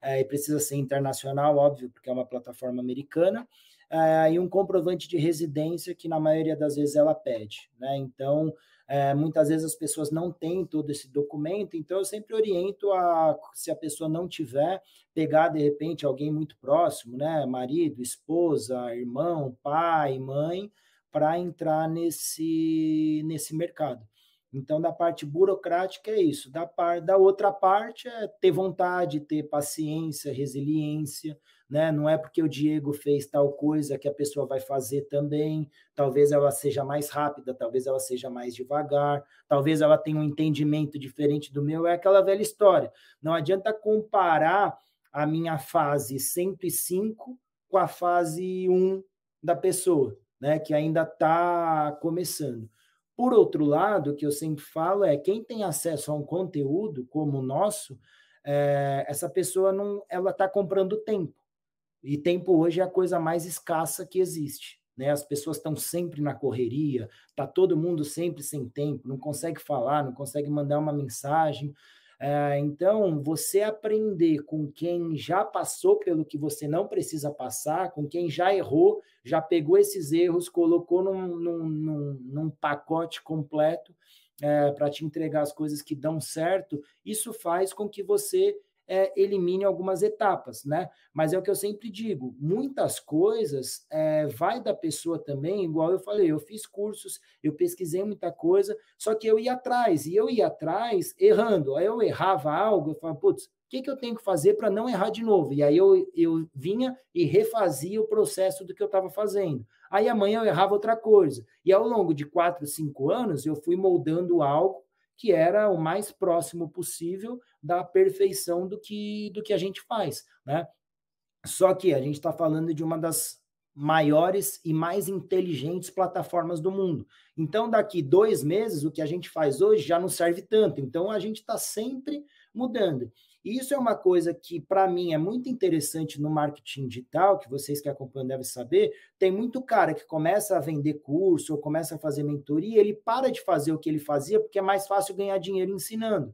é, e precisa ser internacional, óbvio, porque é uma plataforma americana. É, e um comprovante de residência que na maioria das vezes ela pede, né? Então é, muitas vezes as pessoas não têm todo esse documento, então eu sempre oriento a, se a pessoa não tiver, pegar de repente alguém muito próximo, né? Marido, esposa, irmão, pai, mãe, para entrar nesse, nesse mercado. Então, da parte burocrática é isso. Da, par, da outra parte é ter vontade, ter paciência, resiliência, né? Não é porque o Diego fez tal coisa que a pessoa vai fazer também. Talvez ela seja mais rápida, talvez ela seja mais devagar, talvez ela tenha um entendimento diferente do meu. É aquela velha história. Não adianta comparar a minha fase 105 com a fase 1 da pessoa, né? Que ainda está começando. Por outro lado, o que eu sempre falo é quem tem acesso a um conteúdo como o nosso, é, essa pessoa não, ela está comprando tempo e tempo hoje é a coisa mais escassa que existe. Né? As pessoas estão sempre na correria, tá todo mundo sempre sem tempo, não consegue falar, não consegue mandar uma mensagem. É, então, você aprender com quem já passou pelo que você não precisa passar, com quem já errou, já pegou esses erros, colocou num, num, num, num pacote completo é, para te entregar as coisas que dão certo, isso faz com que você é, elimine algumas etapas, né? Mas é o que eu sempre digo, muitas coisas é, vai da pessoa também, igual eu falei, eu fiz cursos, eu pesquisei muita coisa, só que eu ia atrás, e eu ia atrás errando, aí eu errava algo, eu falava, putz, o que, que eu tenho que fazer para não errar de novo? E aí eu, eu vinha e refazia o processo do que eu estava fazendo. Aí amanhã eu errava outra coisa. E ao longo de quatro, cinco anos, eu fui moldando algo que era o mais próximo possível da perfeição do que, do que a gente faz, né? Só que a gente está falando de uma das maiores e mais inteligentes plataformas do mundo. Então, daqui dois meses, o que a gente faz hoje já não serve tanto. Então, a gente está sempre mudando. E isso é uma coisa que, para mim, é muito interessante no marketing digital, que vocês que acompanham devem saber. Tem muito cara que começa a vender curso ou começa a fazer mentoria, ele para de fazer o que ele fazia porque é mais fácil ganhar dinheiro ensinando.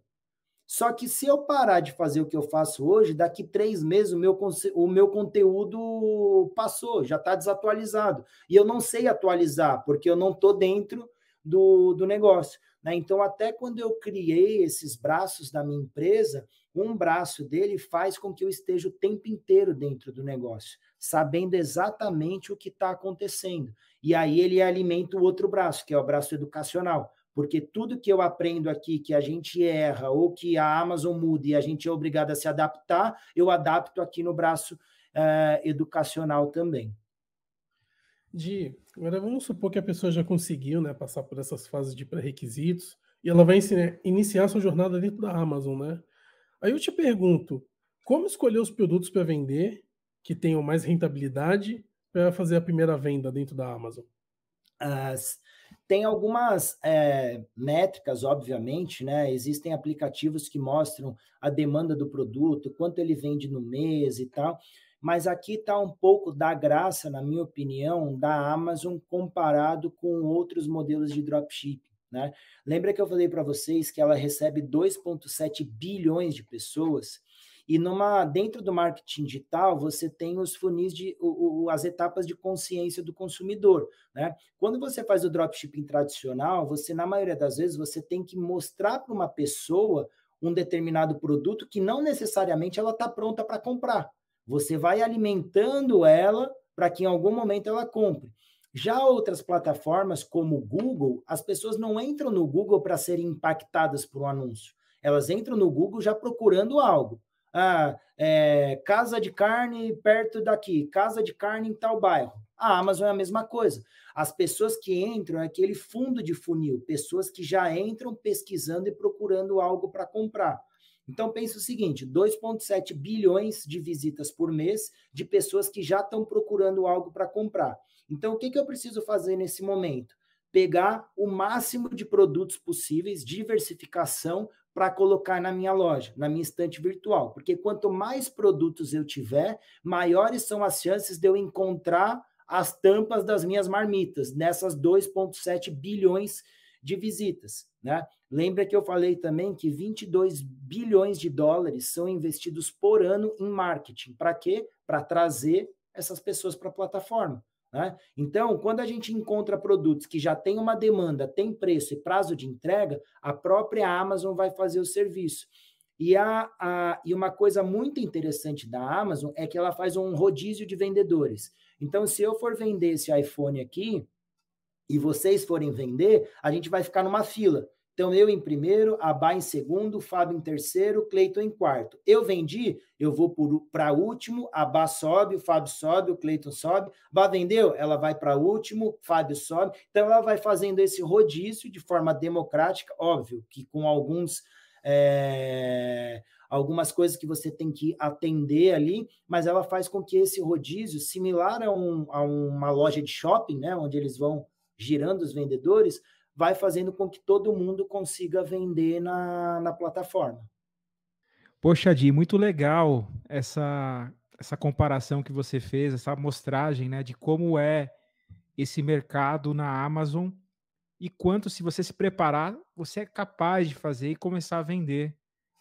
Só que se eu parar de fazer o que eu faço hoje, daqui três meses o meu, o meu conteúdo passou, já está desatualizado. E eu não sei atualizar, porque eu não estou dentro do, do negócio. Né? Então, até quando eu criei esses braços da minha empresa, um braço dele faz com que eu esteja o tempo inteiro dentro do negócio, sabendo exatamente o que está acontecendo. E aí ele alimenta o outro braço, que é o braço educacional porque tudo que eu aprendo aqui que a gente erra ou que a Amazon muda e a gente é obrigado a se adaptar, eu adapto aqui no braço eh, educacional também. Di, agora vamos supor que a pessoa já conseguiu né, passar por essas fases de pré-requisitos e ela vai ensinar, iniciar sua jornada dentro da Amazon, né? Aí eu te pergunto, como escolher os produtos para vender que tenham mais rentabilidade para fazer a primeira venda dentro da Amazon? As tem algumas é, métricas, obviamente, né? Existem aplicativos que mostram a demanda do produto, quanto ele vende no mês e tal. Mas aqui está um pouco da graça, na minha opinião, da Amazon comparado com outros modelos de dropshipping. Né? Lembra que eu falei para vocês que ela recebe 2,7 bilhões de pessoas e numa dentro do marketing digital, você tem os funis de o, o, as etapas de consciência do consumidor, né? Quando você faz o dropshipping tradicional, você na maioria das vezes você tem que mostrar para uma pessoa um determinado produto que não necessariamente ela está pronta para comprar. Você vai alimentando ela para que em algum momento ela compre. Já outras plataformas, como o Google, as pessoas não entram no Google para serem impactadas por um anúncio. Elas entram no Google já procurando algo ah, é, casa de carne perto daqui, casa de carne em tal bairro. A Amazon é a mesma coisa. As pessoas que entram é aquele fundo de funil, pessoas que já entram pesquisando e procurando algo para comprar. Então pense o seguinte: 2,7 bilhões de visitas por mês de pessoas que já estão procurando algo para comprar. Então, o que, que eu preciso fazer nesse momento? Pegar o máximo de produtos possíveis, diversificação, para colocar na minha loja, na minha estante virtual. Porque quanto mais produtos eu tiver, maiores são as chances de eu encontrar as tampas das minhas marmitas nessas 2,7 bilhões de visitas. Né? Lembra que eu falei também que 22 bilhões de dólares são investidos por ano em marketing. Para quê? Para trazer essas pessoas para a plataforma. Né? Então, quando a gente encontra produtos que já tem uma demanda, tem preço e prazo de entrega, a própria Amazon vai fazer o serviço. E, a, a, e uma coisa muito interessante da Amazon é que ela faz um rodízio de vendedores. Então, se eu for vender esse iPhone aqui e vocês forem vender, a gente vai ficar numa fila. Então, eu em primeiro, Abá em segundo, Fábio em terceiro, Cleiton em quarto. Eu vendi, eu vou para último, Abá sobe, o Fábio sobe, o Cleiton sobe. Abá vendeu, ela vai para último, Fábio sobe. Então, ela vai fazendo esse rodízio de forma democrática, óbvio, que com alguns. É, algumas coisas que você tem que atender ali, mas ela faz com que esse rodízio, similar a, um, a uma loja de shopping, né, onde eles vão girando os vendedores, vai fazendo com que todo mundo consiga vender na, na plataforma. Poxa, Di, muito legal essa, essa comparação que você fez, essa mostragem, né, de como é esse mercado na Amazon e quanto, se você se preparar, você é capaz de fazer e começar a vender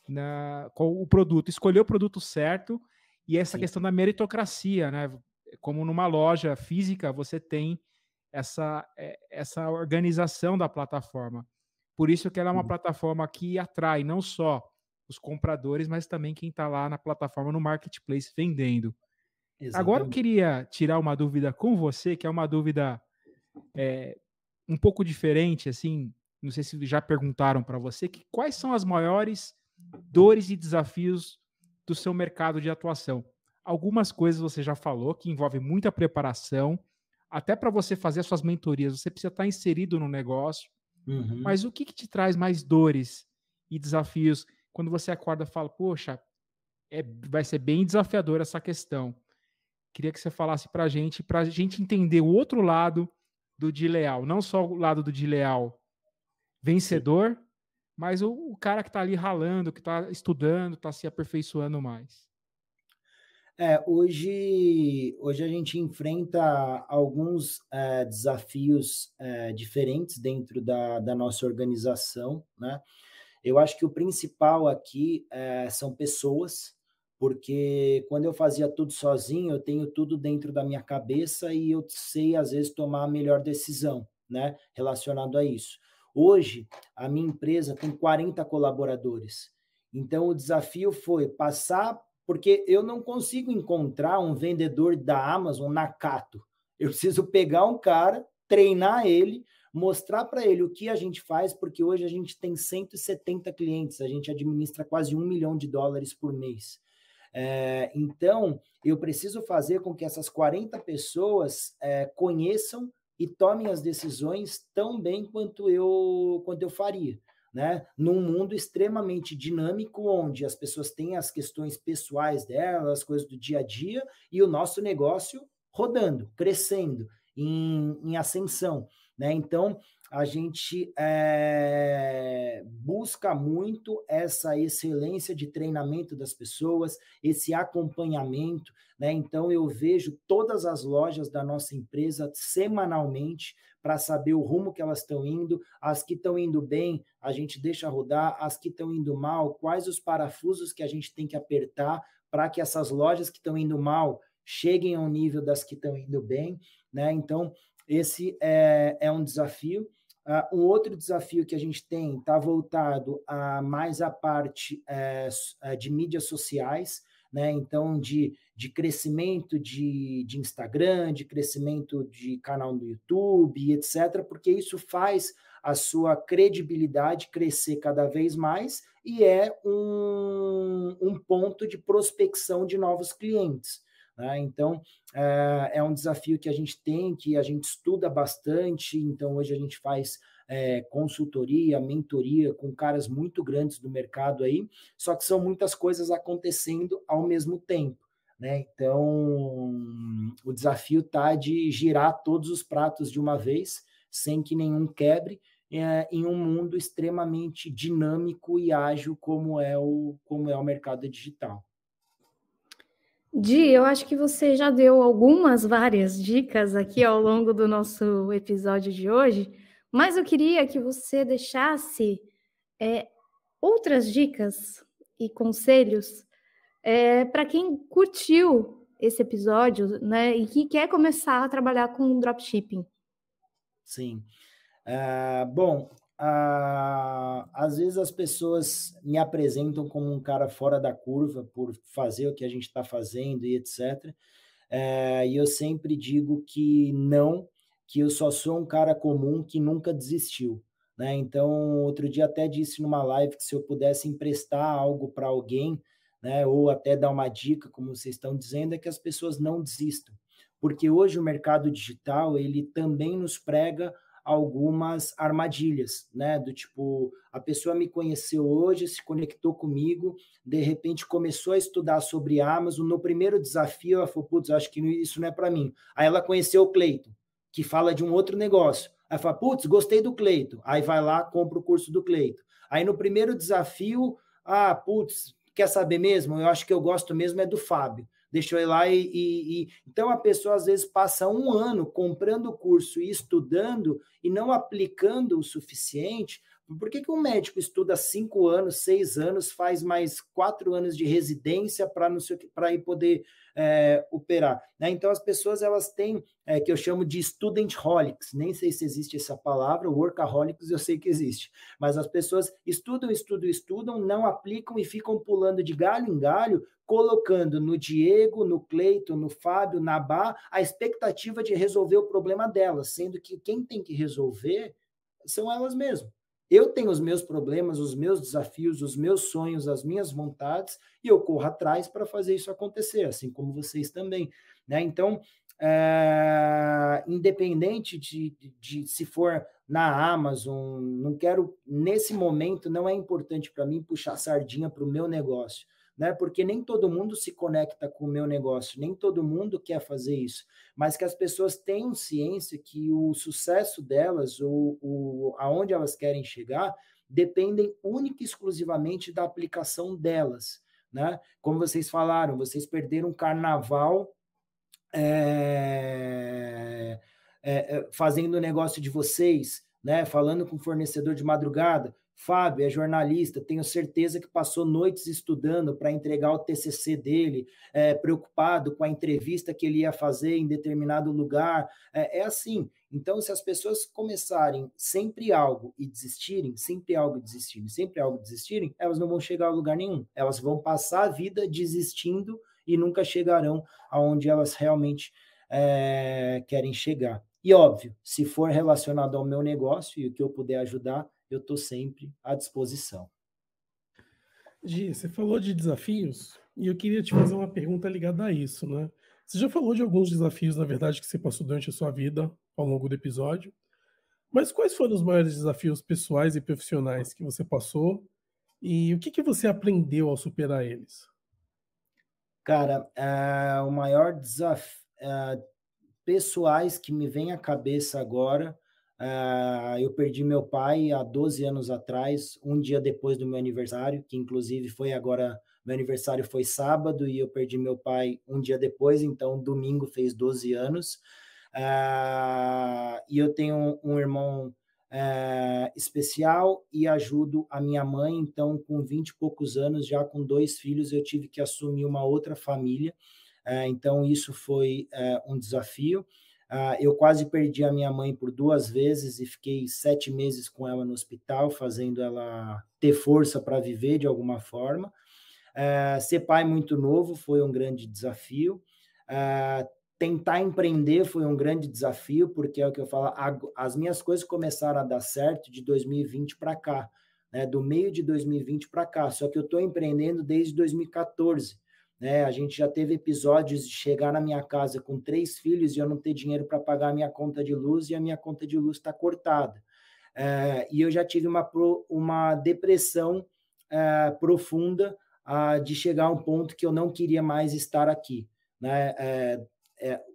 na, com o produto. Escolher o produto certo e essa Sim. questão da meritocracia, né? Como numa loja física, você tem essa, eh, essa organização da plataforma. Por isso que ela é uma uhum. plataforma que atrai não só os compradores, mas também quem está lá na plataforma, no marketplace, vendendo. Exatamente. Agora eu queria tirar uma dúvida com você, que é uma dúvida é, um pouco diferente, assim, não sei se já perguntaram para você, que quais são as maiores dores e desafios do seu mercado de atuação? Algumas coisas você já falou, que envolve muita preparação, até para você fazer as suas mentorias, você precisa estar tá inserido no negócio. Uhum. Mas o que, que, te traz mais dores e desafios quando você acorda e fala, poxa, é, vai ser bem desafiador essa questão? Queria que você falasse para a gente, para a gente entender o outro lado do de leal, não só o lado do de leal vencedor, Sim. mas o, o cara que está ali ralando, que está estudando, está se aperfeiçoando mais. É, hoje, hoje a gente enfrenta alguns é, desafios é, diferentes dentro da, da nossa organização, né? Eu acho que o principal aqui é, são pessoas, porque quando eu fazia tudo sozinho, eu tenho tudo dentro da minha cabeça e eu sei, às vezes, tomar a melhor decisão, né? Relacionado a isso. Hoje, a minha empresa tem 40 colaboradores. Então, o desafio foi passar porque eu não consigo encontrar um vendedor da Amazon na Cato. Eu preciso pegar um cara, treinar ele, mostrar para ele o que a gente faz, porque hoje a gente tem 170 clientes, a gente administra quase um milhão de dólares por mês. É, então, eu preciso fazer com que essas 40 pessoas é, conheçam e tomem as decisões tão bem quanto eu, quanto eu faria né? Num mundo extremamente dinâmico, onde as pessoas têm as questões pessoais delas, as coisas do dia a dia, e o nosso negócio rodando, crescendo, em, em ascensão, né? Então, a gente é, busca muito essa excelência de treinamento das pessoas, esse acompanhamento, né? Então eu vejo todas as lojas da nossa empresa semanalmente para saber o rumo que elas estão indo, as que estão indo bem, a gente deixa rodar, as que estão indo mal, quais os parafusos que a gente tem que apertar para que essas lojas que estão indo mal cheguem ao nível das que estão indo bem, né? Então esse é, é um desafio ah, um outro desafio que a gente tem está voltado a mais a parte eh, eh, de mídias sociais, né? Então, de, de crescimento de, de Instagram, de crescimento de canal no YouTube, etc., porque isso faz a sua credibilidade crescer cada vez mais e é um, um ponto de prospecção de novos clientes. Né? Então, eh, é um desafio que a gente tem, que a gente estuda bastante. Então, hoje a gente faz é, consultoria, mentoria com caras muito grandes do mercado aí, só que são muitas coisas acontecendo ao mesmo tempo. Né? Então, o desafio tá de girar todos os pratos de uma vez, sem que nenhum quebre, é, em um mundo extremamente dinâmico e ágil como é o, como é o mercado digital. Di, eu acho que você já deu algumas várias dicas aqui ao longo do nosso episódio de hoje, mas eu queria que você deixasse é, outras dicas e conselhos é, para quem curtiu esse episódio né, e que quer começar a trabalhar com dropshipping. Sim. Uh, bom, ah, às vezes as pessoas me apresentam como um cara fora da curva por fazer o que a gente está fazendo e etc. É, eh, e eu sempre digo que não, que eu só sou um cara comum que nunca desistiu. Né? Então, outro dia até disse numa live que se eu pudesse emprestar algo para alguém, né, ou até dar uma dica, como vocês estão dizendo, é que as pessoas não desistam. Porque hoje o mercado digital ele também nos prega algumas armadilhas, né? Do tipo, a pessoa me conheceu hoje, se conectou comigo, de repente começou a estudar sobre Amazon. No primeiro desafio, ela falou: putz, acho que isso não é para mim. Aí ela conheceu o Cleiton, que fala de um outro negócio. Aí fala: putz, gostei do Cleito. Aí vai lá, compra o curso do Cleito. Aí no primeiro desafio, ah, putz, quer saber mesmo? Eu acho que eu gosto mesmo é do Fábio deixou ele lá e, e, e, Então, a pessoa às vezes passa um ano comprando o curso e estudando e não aplicando o suficiente por que, que um médico estuda cinco anos, seis anos, faz mais quatro anos de residência para poder é, operar? Né? Então, as pessoas elas têm é, que eu chamo de student holics, nem sei se existe essa palavra, workaholics eu sei que existe, mas as pessoas estudam, estudam, estudam, não aplicam e ficam pulando de galho em galho, colocando no Diego, no Cleito, no Fábio, na Bá, a expectativa de resolver o problema delas, sendo que quem tem que resolver são elas mesmas. Eu tenho os meus problemas, os meus desafios, os meus sonhos, as minhas vontades, e eu corro atrás para fazer isso acontecer, assim como vocês também. Né? Então, é, independente de, de, de, se for na Amazon, não quero, nesse momento, não é importante para mim puxar sardinha para o meu negócio né? Porque nem todo mundo se conecta com o meu negócio, nem todo mundo quer fazer isso, mas que as pessoas tenham ciência que o sucesso delas, o, o aonde elas querem chegar, dependem única e exclusivamente da aplicação delas, né? Como vocês falaram, vocês perderam um carnaval é, é, fazendo o negócio de vocês, né? Falando com o fornecedor de madrugada, Fábio é jornalista, tenho certeza que passou noites estudando para entregar o TCC dele, é, preocupado com a entrevista que ele ia fazer em determinado lugar. É, é, assim. Então, se as pessoas começarem sempre algo e desistirem, sempre algo desistirem, sempre algo desistirem, elas não vão chegar a lugar nenhum. Elas vão passar a vida desistindo e nunca chegarão aonde elas realmente é, querem chegar. E óbvio, se for relacionado ao meu negócio e o que eu puder ajudar, eu estou sempre à disposição. Gi, você falou de desafios e eu queria te fazer uma pergunta ligada a isso, né? Você já falou de alguns desafios, na verdade, que você passou durante a sua vida ao longo do episódio, mas quais foram os maiores desafios pessoais e profissionais que você passou e o que, que você aprendeu ao superar eles? Cara, eh, o maior desafio uh, eh, pessoais que me vem à cabeça agora Uh, eu perdi meu pai há 12 anos atrás, um dia depois do meu aniversário, que inclusive foi agora. Meu aniversário foi sábado e eu perdi meu pai um dia depois, então domingo fez 12 anos. Uh, e eu tenho um, irmão uh, especial e ajudo a minha mãe, então com 20 e poucos anos, já com dois filhos, eu tive que assumir uma outra família, eh, então isso foi eh, um desafio. Ah, eu quase perdi a minha mãe por duas vezes e fiquei sete meses com ela no hospital, fazendo ela ter força para viver de alguma forma. Ah, ser pai muito novo foi um grande desafio. Ah, tentar empreender foi um grande desafio, porque é o que eu falo, as minhas coisas começaram a dar certo de 2020 para cá, né? do meio de 2020 para cá, só que eu estou empreendendo desde 2014. Né? A gente já teve episódios de chegar na minha casa com três filhos e eu não ter dinheiro para pagar a minha conta de luz e a minha conta de luz está cortada. É, e eu já tive uma, uma depressão é, profunda a, de chegar a um ponto que eu não queria mais estar aqui. Né? É,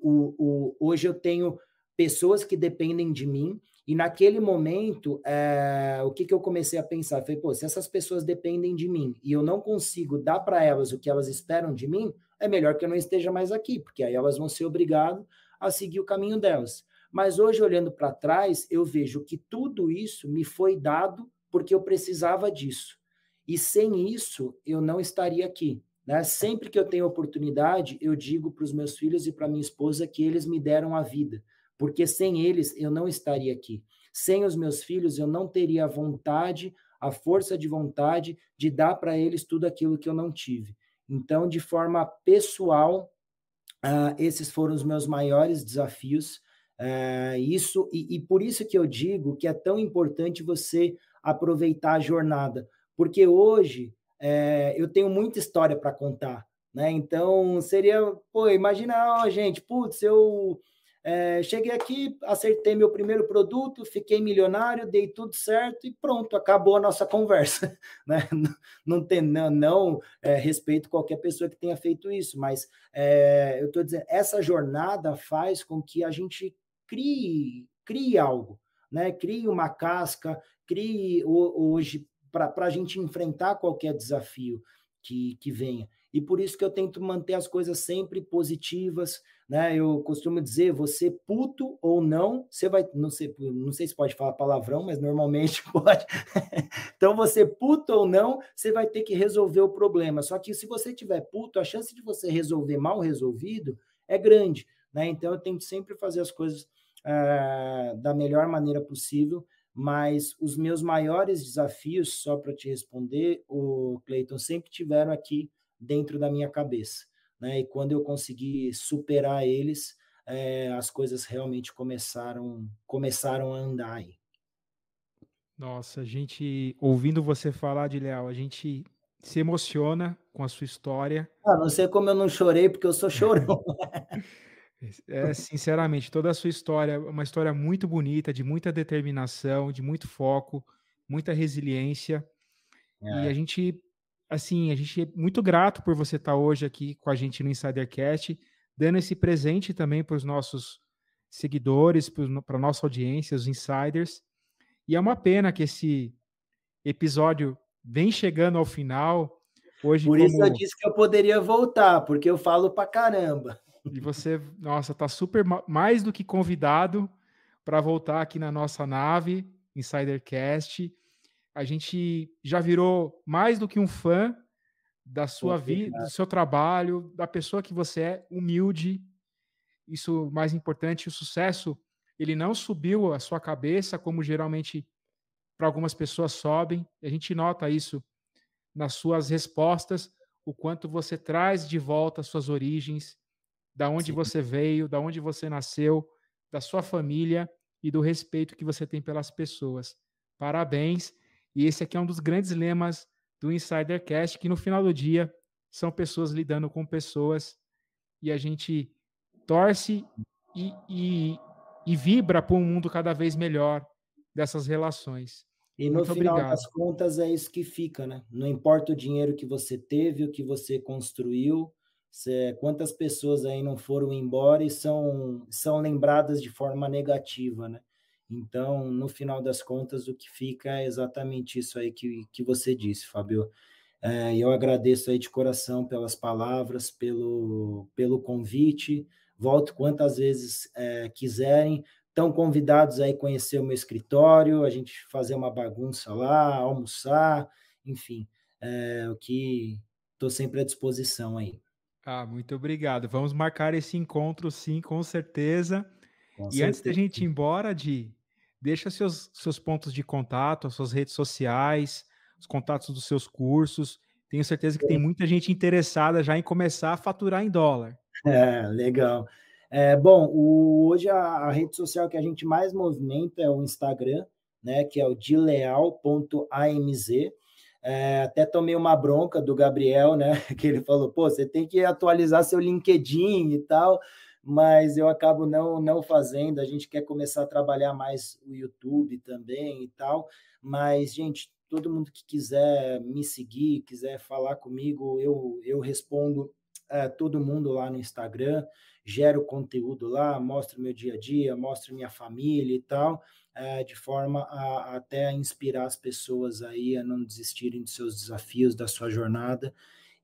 o, o, hoje eu tenho pessoas que dependem de mim, e naquele momento, é, o que, que eu comecei a pensar? Falei, pô, se essas pessoas dependem de mim e eu não consigo dar para elas o que elas esperam de mim, é melhor que eu não esteja mais aqui, porque aí elas vão ser obrigadas a seguir o caminho delas. Mas hoje, olhando para trás, eu vejo que tudo isso me foi dado porque eu precisava disso. E sem isso, eu não estaria aqui. Né? Sempre que eu tenho oportunidade, eu digo para os meus filhos e para minha esposa que eles me deram a vida porque sem eles eu não estaria aqui. Sem os meus filhos eu não teria a vontade, a força de vontade de dar para eles tudo aquilo que eu não tive. Então, de forma pessoal, uh, esses foram os meus maiores desafios. Uh, isso e, e por isso que eu digo que é tão importante você aproveitar a jornada, porque hoje eh, eu tenho muita história para contar, né? Então seria, pô, imagina, ó, gente, putz, eu é, cheguei aqui, acertei meu primeiro produto, fiquei milionário, dei tudo certo e pronto, acabou a nossa conversa. Né? Não, tem, não, não é, respeito qualquer pessoa que tenha feito isso, mas é, eu estou dizendo, essa jornada faz com que a gente crie, crie algo, né? crie uma casca, crie hoje para a gente enfrentar qualquer desafio que, que venha. E por isso que eu tento manter as coisas sempre positivas, né? Eu costumo dizer, você puto ou não, você vai, não sei, não sei se pode falar palavrão, mas normalmente pode. então você puto ou não, você vai ter que resolver o problema. Só que se você tiver puto, a chance de você resolver mal resolvido é grande, né? Então eu tento sempre fazer as coisas uh, da melhor maneira possível. Mas os meus maiores desafios, só para te responder, o Cleiton, sempre tiveram aqui dentro da minha cabeça né? E quando eu consegui superar eles, é, as coisas realmente começaram começaram a andar aí. Nossa, a gente ouvindo você falar de Leal, a gente se emociona com a sua história. Ah, não sei como eu não chorei, porque eu sou chorão. Né? É, sinceramente, toda a sua história, uma história muito bonita, de muita determinação, de muito foco, muita resiliência. É. E a gente assim, a gente é muito grato por você estar hoje aqui com a gente no Insidercast, dando esse presente também para os nossos seguidores, para a nossa audiência, os insiders. E é uma pena que esse episódio vem chegando ao final. Hoje, Por como... isso eu disse que eu poderia voltar, porque eu falo pra caramba. E você, nossa, tá super mais do que convidado para voltar aqui na nossa nave, Insidercast a gente já virou mais do que um fã da sua vida, do seu trabalho, da pessoa que você é, humilde. Isso é mais importante, o sucesso, ele não subiu a sua cabeça como geralmente para algumas pessoas sobem. A gente nota isso nas suas respostas, o quanto você traz de volta as suas origens, da onde Sim. você veio, da onde você nasceu, da sua família e do respeito que você tem pelas pessoas. Parabéns e esse aqui é um dos grandes lemas do Insidercast, que no final do dia são pessoas lidando com pessoas e a gente torce e, e, e vibra para um mundo cada vez melhor dessas relações. E no Muito final obrigado. das contas é isso que fica, né? Não importa o dinheiro que você teve, o que você construiu, quantas pessoas aí não foram embora e são, são lembradas de forma negativa, né? Então, no final das contas, o que fica é exatamente isso aí que, que você disse, Fábio. É, eu agradeço aí de coração pelas palavras, pelo, pelo convite. Volto quantas vezes é, quiserem. Estão convidados aí conhecer o meu escritório, a gente fazer uma bagunça lá, almoçar, enfim, é, o que estou sempre à disposição aí. Ah, muito obrigado. Vamos marcar esse encontro, sim, com certeza. Com e certeza. antes da gente ir embora, de deixa seus, seus pontos de contato, as suas redes sociais, os contatos dos seus cursos. Tenho certeza que é. tem muita gente interessada já em começar a faturar em dólar. É, legal. É, bom, o, hoje a, a, rede social que a gente mais movimenta é o Instagram, né? Que é o dileal.amz. É, até tomei uma bronca do Gabriel, né? Que ele falou, pô, você tem que atualizar seu LinkedIn e tal mas eu acabo não, não fazendo. A gente quer começar a trabalhar mais o YouTube também e tal, mas, gente, todo mundo que quiser me seguir, quiser falar comigo, eu, eu respondo é, todo mundo lá no Instagram, gero conteúdo lá, mostro meu dia a dia, mostro minha família e tal, é, de forma a, a até inspirar as pessoas aí a não desistirem dos seus desafios, da sua jornada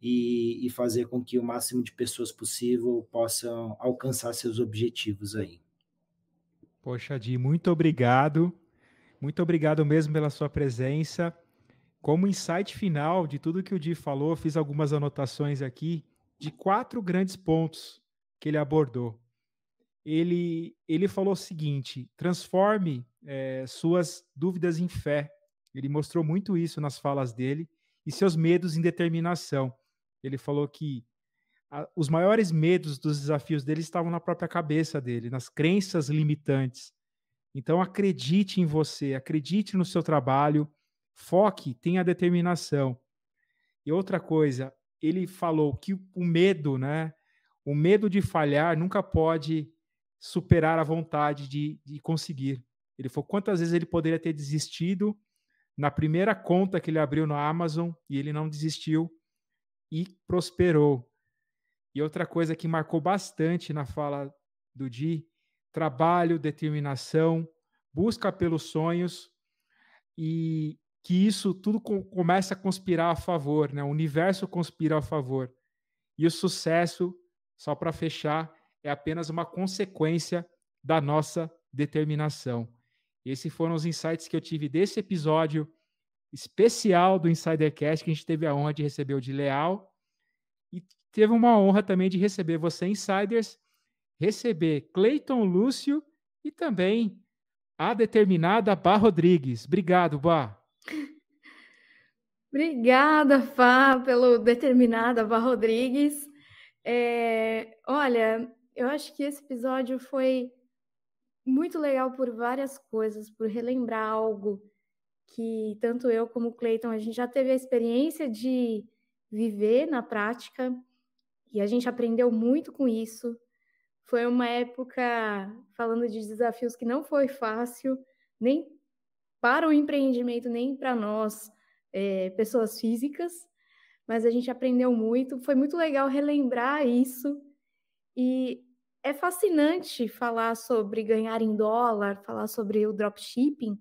e, e fazer com que o máximo de pessoas possível possam alcançar seus objetivos aí. Poxa, Di, muito obrigado. Muito obrigado mesmo pela sua presença. Como insight final de tudo que o Di falou, fiz algumas anotações aqui de quatro grandes pontos que ele abordou. Ele, ele falou o seguinte: transforme é, suas dúvidas em fé. Ele mostrou muito isso nas falas dele e seus medos em determinação. Ele falou que a, os maiores medos dos desafios dele estavam na própria cabeça dele, nas crenças limitantes. Então acredite em você, acredite no seu trabalho, foque, tenha determinação. E outra coisa, ele falou que o medo, né? O medo de falhar nunca pode superar a vontade de, de conseguir. Ele falou quantas vezes ele poderia ter desistido na primeira conta que ele abriu na Amazon e ele não desistiu e prosperou. E outra coisa que marcou bastante na fala do Di: trabalho, determinação, busca pelos sonhos e que isso tudo começa a conspirar a favor, né? O universo conspira a favor. E o sucesso, só para fechar, é apenas uma consequência da nossa determinação. Esses foram os insights que eu tive desse episódio especial do Insidercast que a gente teve a honra de receber o de Leal e teve uma honra também de receber você, Insiders, receber Cleiton Lúcio e também a determinada Bá Rodrigues. Obrigado, Bá. Obrigada, Fá, pelo determinada Bá Rodrigues. É, olha, eu acho que esse episódio foi muito legal por várias coisas, por relembrar algo que tanto eu como o Cleiton, a gente já teve a experiência de viver na prática e a gente aprendeu muito com isso. Foi uma época, falando de desafios, que não foi fácil, nem para o empreendimento, nem para nós, é, pessoas físicas, mas a gente aprendeu muito. Foi muito legal relembrar isso. E é fascinante falar sobre ganhar em dólar, falar sobre o dropshipping,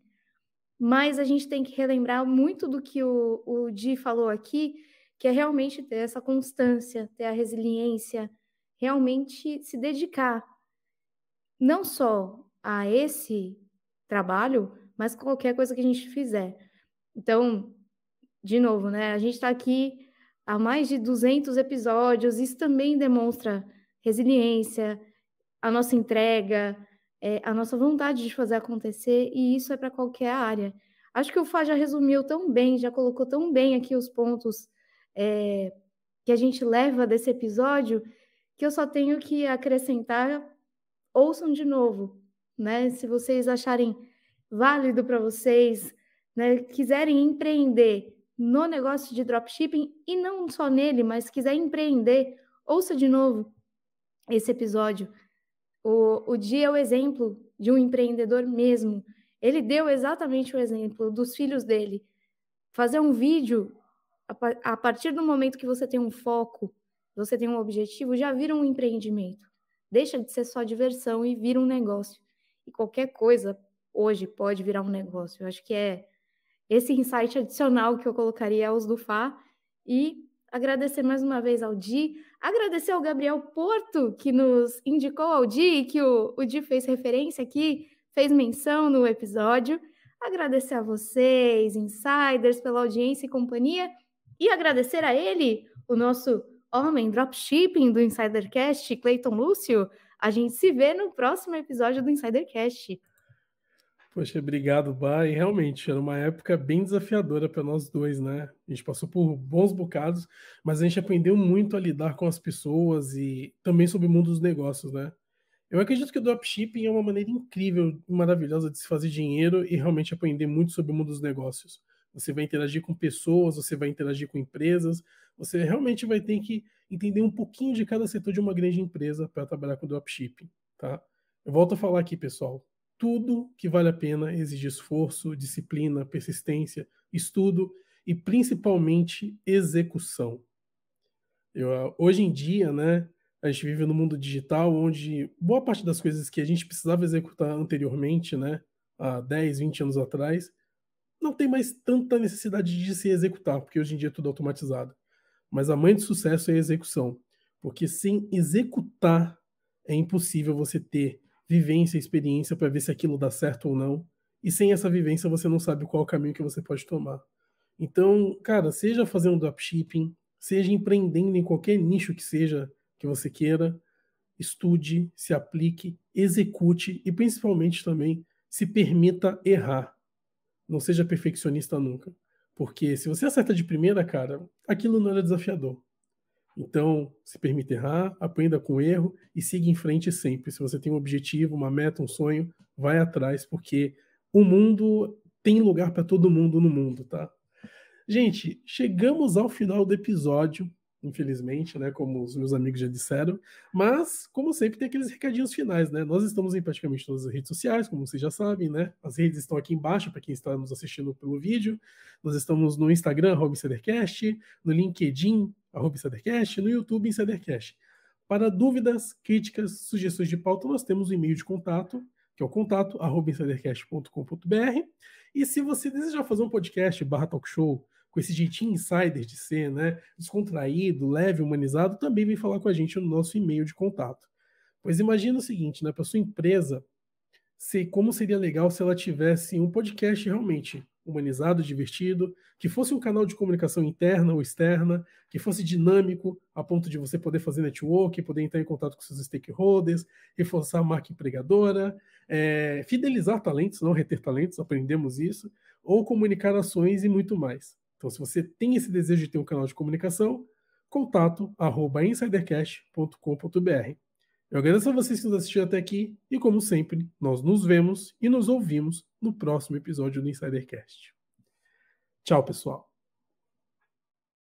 mas a gente tem que relembrar muito do que o, o Di falou aqui, que é realmente ter essa constância, ter a resiliência, realmente se dedicar não só a esse trabalho, mas qualquer coisa que a gente fizer. Então, de novo, né? A gente está aqui há mais de 200 episódios, isso também demonstra resiliência, a nossa entrega, é, a nossa vontade de fazer acontecer, e isso é para qualquer área. Acho que o Fá já resumiu tão bem, já colocou tão bem aqui os pontos é, que a gente leva desse episódio, que eu só tenho que acrescentar, ouçam de novo, né? Se vocês acharem válido para vocês, né, quiserem empreender no negócio de dropshipping e não só nele, mas quiser empreender, ouça de novo esse episódio o, o Di é o exemplo de um empreendedor mesmo. Ele deu exatamente o exemplo dos filhos dele. Fazer um vídeo, a, a partir do momento que você tem um foco, você tem um objetivo, já vira um empreendimento. Deixa de ser só diversão e vira um negócio. E qualquer coisa hoje pode virar um negócio. Eu acho que é esse insight adicional que eu colocaria aos do Fá e agradecer mais uma vez ao Di, Agradecer ao Gabriel Porto, que nos indicou ao Di, que o, o Di fez referência aqui, fez menção no episódio. Agradecer a vocês, insiders, pela audiência e companhia. E agradecer a ele, o nosso homem dropshipping do Insidercast, Clayton Lúcio. A gente se vê no próximo episódio do Insidercast. Poxa, obrigado, Bai. Realmente, era uma época bem desafiadora para nós dois, né? A gente passou por bons bocados, mas a gente aprendeu muito a lidar com as pessoas e também sobre o mundo dos negócios, né? Eu acredito que o dropshipping é uma maneira incrível e maravilhosa de se fazer dinheiro e realmente aprender muito sobre o mundo dos negócios. Você vai interagir com pessoas, você vai interagir com empresas, você realmente vai ter que entender um pouquinho de cada setor de uma grande empresa para trabalhar com dropshipping, tá? Eu volto a falar aqui, pessoal tudo que vale a pena exige esforço, disciplina, persistência, estudo e principalmente execução. Eu, ah, hoje em dia, né, a gente vive no mundo digital onde boa parte das coisas que a gente precisava executar anteriormente, né, há 10, 20 anos atrás, não tem mais tanta necessidade de se executar, porque hoje em dia é tudo automatizado. Mas a mãe de sucesso é a execução, porque sem executar é impossível você ter vivência, experiência para ver se aquilo dá certo ou não. E sem essa vivência você não sabe qual o caminho que você pode tomar. Então, cara, seja fazendo dropshipping, seja empreendendo em qualquer nicho que seja que você queira, estude, se aplique, execute e principalmente também se permita errar. Não seja perfeccionista nunca. Porque se você acerta de primeira, cara, aquilo não é desafiador. Então, se permita errar, aprenda com o erro e siga em frente sempre. Se você tem um objetivo, uma meta, um sonho, vai atrás, porque o mundo tem lugar para todo mundo no mundo, tá? Gente, chegamos ao final do episódio, infelizmente, né? Como os meus amigos já disseram, mas, como sempre, tem aqueles recadinhos finais, né? Nós estamos em praticamente todas as redes sociais, como vocês já sabem, né? As redes estão aqui embaixo para quem está nos assistindo pelo vídeo. Nós estamos no Instagram, Robin no LinkedIn, arroba no YouTube Insidercast. Para dúvidas, críticas, sugestões de pauta, nós temos o um e-mail de contato, que é o contato arroba insidercast.com.br. E se você desejar fazer um podcast barra talk show, com esse jeitinho insider de ser, né, descontraído, leve, humanizado, também vem falar com a gente no nosso e-mail de contato. Pois imagina o seguinte, né, para sua empresa, se, como seria legal se ela tivesse um podcast realmente humanizado, divertido, que fosse um canal de comunicação interna ou externa, que fosse dinâmico a ponto de você poder fazer network, poder entrar em contato com seus stakeholders, reforçar a marca empregadora, é, fidelizar talentos, não reter talentos, aprendemos isso, ou comunicar ações e muito mais. Então, se você tem esse desejo de ter um canal de comunicação, contato arroba insidercast.com.br. Eu agradeço a vocês que nos assistiram até aqui e, como sempre, nós nos vemos e nos ouvimos no próximo episódio do Insidercast. Tchau, pessoal!